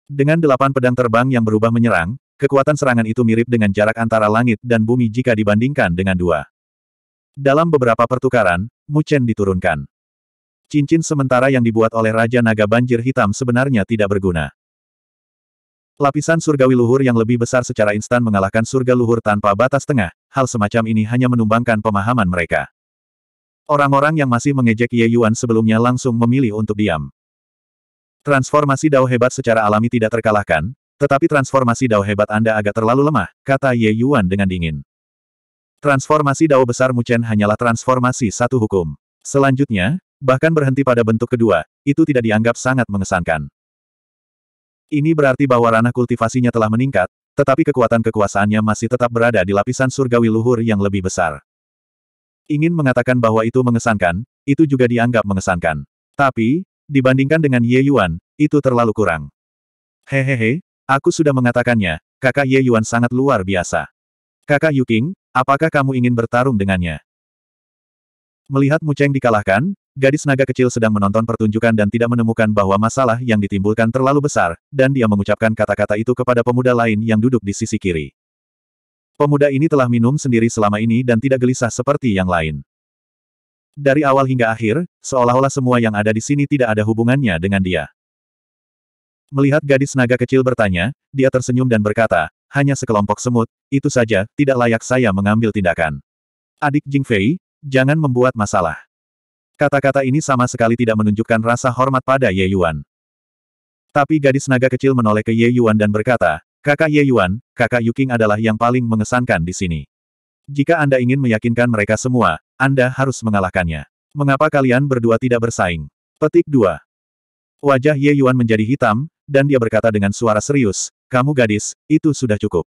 [SPEAKER 1] Dengan delapan pedang terbang yang berubah menyerang, Kekuatan serangan itu mirip dengan jarak antara langit dan bumi jika dibandingkan dengan dua. Dalam beberapa pertukaran, Mu Chen diturunkan. Cincin sementara yang dibuat oleh Raja Naga Banjir Hitam sebenarnya tidak berguna. Lapisan surgawi luhur yang lebih besar secara instan mengalahkan surga luhur tanpa batas tengah, hal semacam ini hanya menumbangkan pemahaman mereka. Orang-orang yang masih mengejek Ye Yuan sebelumnya langsung memilih untuk diam. Transformasi Dao hebat secara alami tidak terkalahkan, tetapi transformasi dao hebat Anda agak terlalu lemah, kata Ye Yuan dengan dingin. Transformasi dao besar Chen hanyalah transformasi satu hukum. Selanjutnya, bahkan berhenti pada bentuk kedua, itu tidak dianggap sangat mengesankan. Ini berarti bahwa ranah kultivasinya telah meningkat, tetapi kekuatan kekuasaannya masih tetap berada di lapisan surgawi luhur yang lebih besar. Ingin mengatakan bahwa itu mengesankan, itu juga dianggap mengesankan. Tapi, dibandingkan dengan Ye Yuan, itu terlalu kurang. Hehehe, Aku sudah mengatakannya, kakak Ye Yuan sangat luar biasa. Kakak Yuking, apakah kamu ingin bertarung dengannya? Melihat Mu Cheng dikalahkan, gadis naga kecil sedang menonton pertunjukan dan tidak menemukan bahwa masalah yang ditimbulkan terlalu besar, dan dia mengucapkan kata-kata itu kepada pemuda lain yang duduk di sisi kiri. Pemuda ini telah minum sendiri selama ini dan tidak gelisah seperti yang lain. Dari awal hingga akhir, seolah-olah semua yang ada di sini tidak ada hubungannya dengan dia. Melihat gadis naga kecil bertanya, dia tersenyum dan berkata, hanya sekelompok semut, itu saja, tidak layak saya mengambil tindakan. Adik Jing Fei, jangan membuat masalah. Kata-kata ini sama sekali tidak menunjukkan rasa hormat pada Ye Yuan. Tapi gadis naga kecil menoleh ke Ye Yuan dan berkata, Kakak Ye Yuan, kakak Yuking adalah yang paling mengesankan di sini. Jika Anda ingin meyakinkan mereka semua, Anda harus mengalahkannya. Mengapa kalian berdua tidak bersaing? Petik 2. Wajah Ye Yuan menjadi hitam, dan dia berkata dengan suara serius, kamu gadis, itu sudah cukup.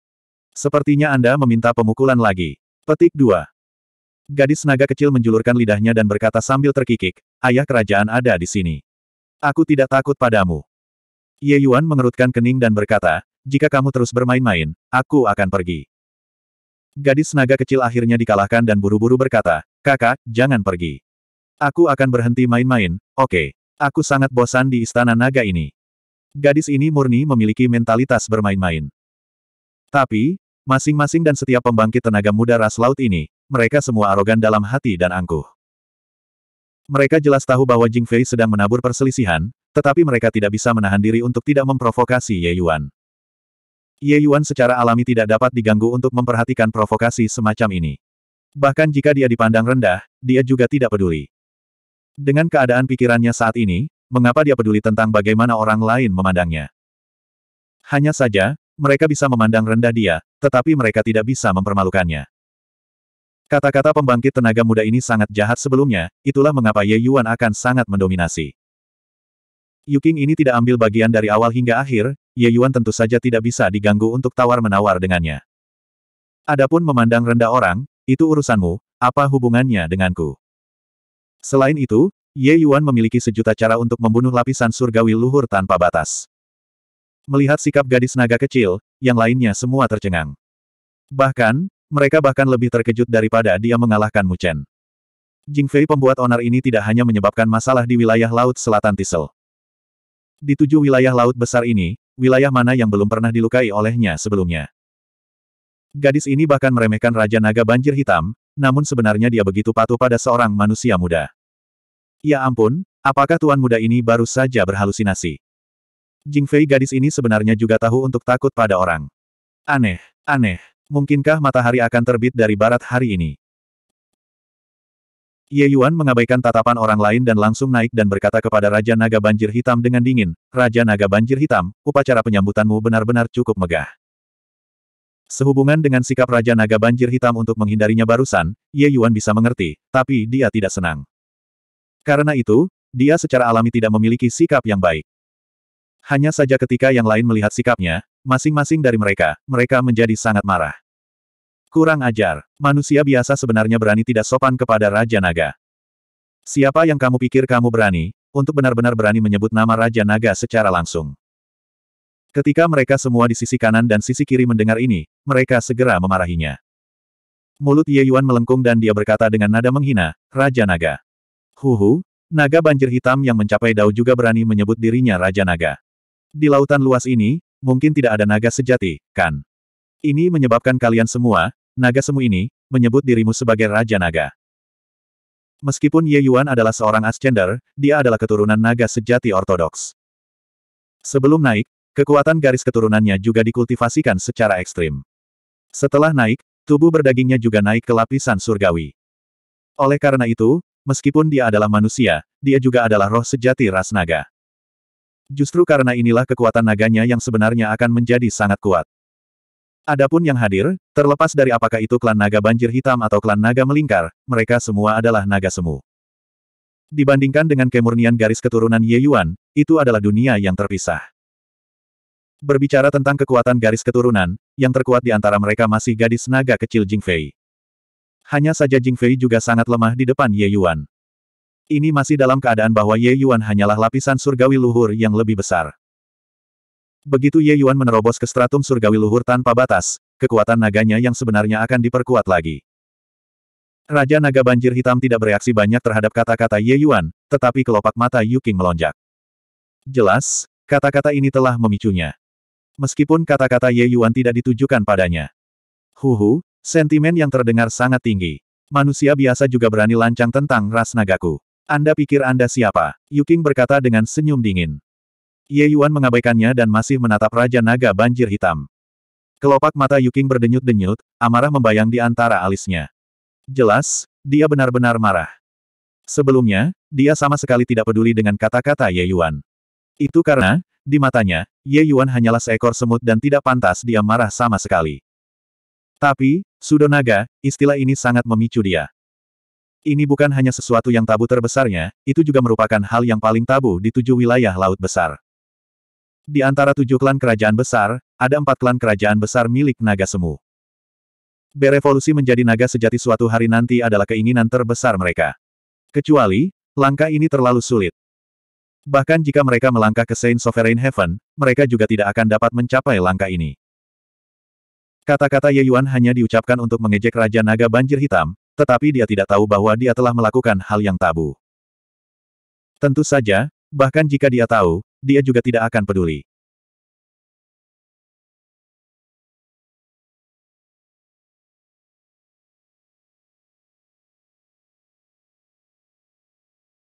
[SPEAKER 1] Sepertinya Anda meminta pemukulan lagi. Petik 2. Gadis naga kecil menjulurkan lidahnya dan berkata sambil terkikik, ayah kerajaan ada di sini. Aku tidak takut padamu. Ye Yuan mengerutkan kening dan berkata, jika kamu terus bermain-main, aku akan pergi. Gadis naga kecil akhirnya dikalahkan dan buru-buru berkata, kakak, jangan pergi. Aku akan berhenti main-main, oke. Okay. Aku sangat bosan di istana naga ini. Gadis ini murni memiliki mentalitas bermain-main. Tapi, masing-masing dan setiap pembangkit tenaga muda ras laut ini, mereka semua arogan dalam hati dan angkuh. Mereka jelas tahu bahwa Jing Fei sedang menabur perselisihan, tetapi mereka tidak bisa menahan diri untuk tidak memprovokasi Ye Yuan. Ye Yuan secara alami tidak dapat diganggu untuk memperhatikan provokasi semacam ini. Bahkan jika dia dipandang rendah, dia juga tidak peduli. Dengan keadaan pikirannya saat ini, mengapa dia peduli tentang bagaimana orang lain memandangnya. Hanya saja, mereka bisa memandang rendah dia, tetapi mereka tidak bisa mempermalukannya. Kata-kata pembangkit tenaga muda ini sangat jahat sebelumnya, itulah mengapa Ye Yuan akan sangat mendominasi. Yuking ini tidak ambil bagian dari awal hingga akhir, Ye Yuan tentu saja tidak bisa diganggu untuk tawar-menawar dengannya. Adapun memandang rendah orang, itu urusanmu, apa hubungannya denganku? Selain itu, Ye Yuan memiliki sejuta cara untuk membunuh lapisan surgawi luhur tanpa batas. Melihat sikap gadis naga kecil, yang lainnya semua tercengang. Bahkan, mereka bahkan lebih terkejut daripada dia mengalahkan Mu Chen. Jing Fei pembuat onar ini tidak hanya menyebabkan masalah di wilayah laut selatan Tisel. Di tujuh wilayah laut besar ini, wilayah mana yang belum pernah dilukai olehnya sebelumnya. Gadis ini bahkan meremehkan Raja Naga Banjir Hitam, namun sebenarnya dia begitu patuh pada seorang manusia muda. Ya ampun, apakah tuan muda ini baru saja berhalusinasi? Jing Fei gadis ini sebenarnya juga tahu untuk takut pada orang. Aneh, aneh. Mungkinkah matahari akan terbit dari barat hari ini? Ye Yuan mengabaikan tatapan orang lain dan langsung naik dan berkata kepada Raja Naga Banjir Hitam dengan dingin, Raja Naga Banjir Hitam, upacara penyambutanmu benar-benar cukup megah. Sehubungan dengan sikap Raja Naga Banjir Hitam untuk menghindarinya barusan, Ye Yuan bisa mengerti, tapi dia tidak senang. Karena itu, dia secara alami tidak memiliki sikap yang baik. Hanya saja ketika yang lain melihat sikapnya, masing-masing dari mereka, mereka menjadi sangat marah. Kurang ajar, manusia biasa sebenarnya berani tidak sopan kepada Raja Naga. Siapa yang kamu pikir kamu berani, untuk benar-benar berani menyebut nama Raja Naga secara langsung. Ketika mereka semua di sisi kanan dan sisi kiri mendengar ini, mereka segera memarahinya. Mulut Ye Yuan melengkung dan dia berkata dengan nada menghina, Raja Naga. Huhu, naga banjir hitam yang mencapai Dao juga berani menyebut dirinya Raja Naga. Di lautan luas ini, mungkin tidak ada naga sejati, kan? Ini menyebabkan kalian semua, naga semu ini, menyebut dirimu sebagai Raja Naga. Meskipun Ye Yuan adalah seorang Ascender, dia adalah keturunan naga sejati ortodoks. Sebelum naik, kekuatan garis keturunannya juga dikultivasikan secara ekstrim. Setelah naik, tubuh berdagingnya juga naik ke lapisan surgawi. Oleh karena itu, Meskipun dia adalah manusia, dia juga adalah roh sejati ras naga. Justru karena inilah kekuatan naganya yang sebenarnya akan menjadi sangat kuat. Adapun yang hadir, terlepas dari apakah itu klan naga banjir hitam atau klan naga melingkar, mereka semua adalah naga semu. Dibandingkan dengan kemurnian garis keturunan Ye Yuan, itu adalah dunia yang terpisah. Berbicara tentang kekuatan garis keturunan, yang terkuat di antara mereka masih gadis naga kecil Jing Fei. Hanya saja Jing Fei juga sangat lemah di depan Ye Yuan. Ini masih dalam keadaan bahwa Ye Yuan hanyalah lapisan surgawi luhur yang lebih besar. Begitu Ye Yuan menerobos ke stratum surgawi luhur tanpa batas, kekuatan naganya yang sebenarnya akan diperkuat lagi. Raja Naga Banjir Hitam tidak bereaksi banyak terhadap kata-kata Ye Yuan, tetapi kelopak mata Yu Qing melonjak. Jelas, kata-kata ini telah memicunya. Meskipun kata-kata Ye Yuan tidak ditujukan padanya. Huhu, Sentimen yang terdengar sangat tinggi. Manusia biasa juga berani lancang tentang ras nagaku. Anda pikir Anda siapa? Yuking berkata dengan senyum dingin. Ye Yuan mengabaikannya dan masih menatap Raja Naga Banjir Hitam. Kelopak mata Yuking berdenyut-denyut, amarah membayang di antara alisnya. Jelas, dia benar-benar marah. Sebelumnya, dia sama sekali tidak peduli dengan kata-kata Ye Yuan. Itu karena, di matanya, Ye Yuan hanyalah seekor semut dan tidak pantas dia marah sama sekali. Tapi, Sudonaga, istilah ini sangat memicu dia. Ini bukan hanya sesuatu yang tabu terbesarnya, itu juga merupakan hal yang paling tabu di tujuh wilayah laut besar. Di antara tujuh klan kerajaan besar, ada empat klan kerajaan besar milik naga semu. Berevolusi menjadi naga sejati suatu hari nanti adalah keinginan terbesar mereka. Kecuali, langkah ini terlalu sulit. Bahkan jika mereka melangkah ke Saint Sovereign Heaven, mereka juga tidak akan dapat mencapai langkah ini. Kata-kata Ye Yuan hanya diucapkan untuk mengejek Raja Naga Banjir Hitam, tetapi dia tidak tahu bahwa dia telah melakukan hal yang tabu. Tentu saja, bahkan jika dia tahu, dia juga tidak akan peduli.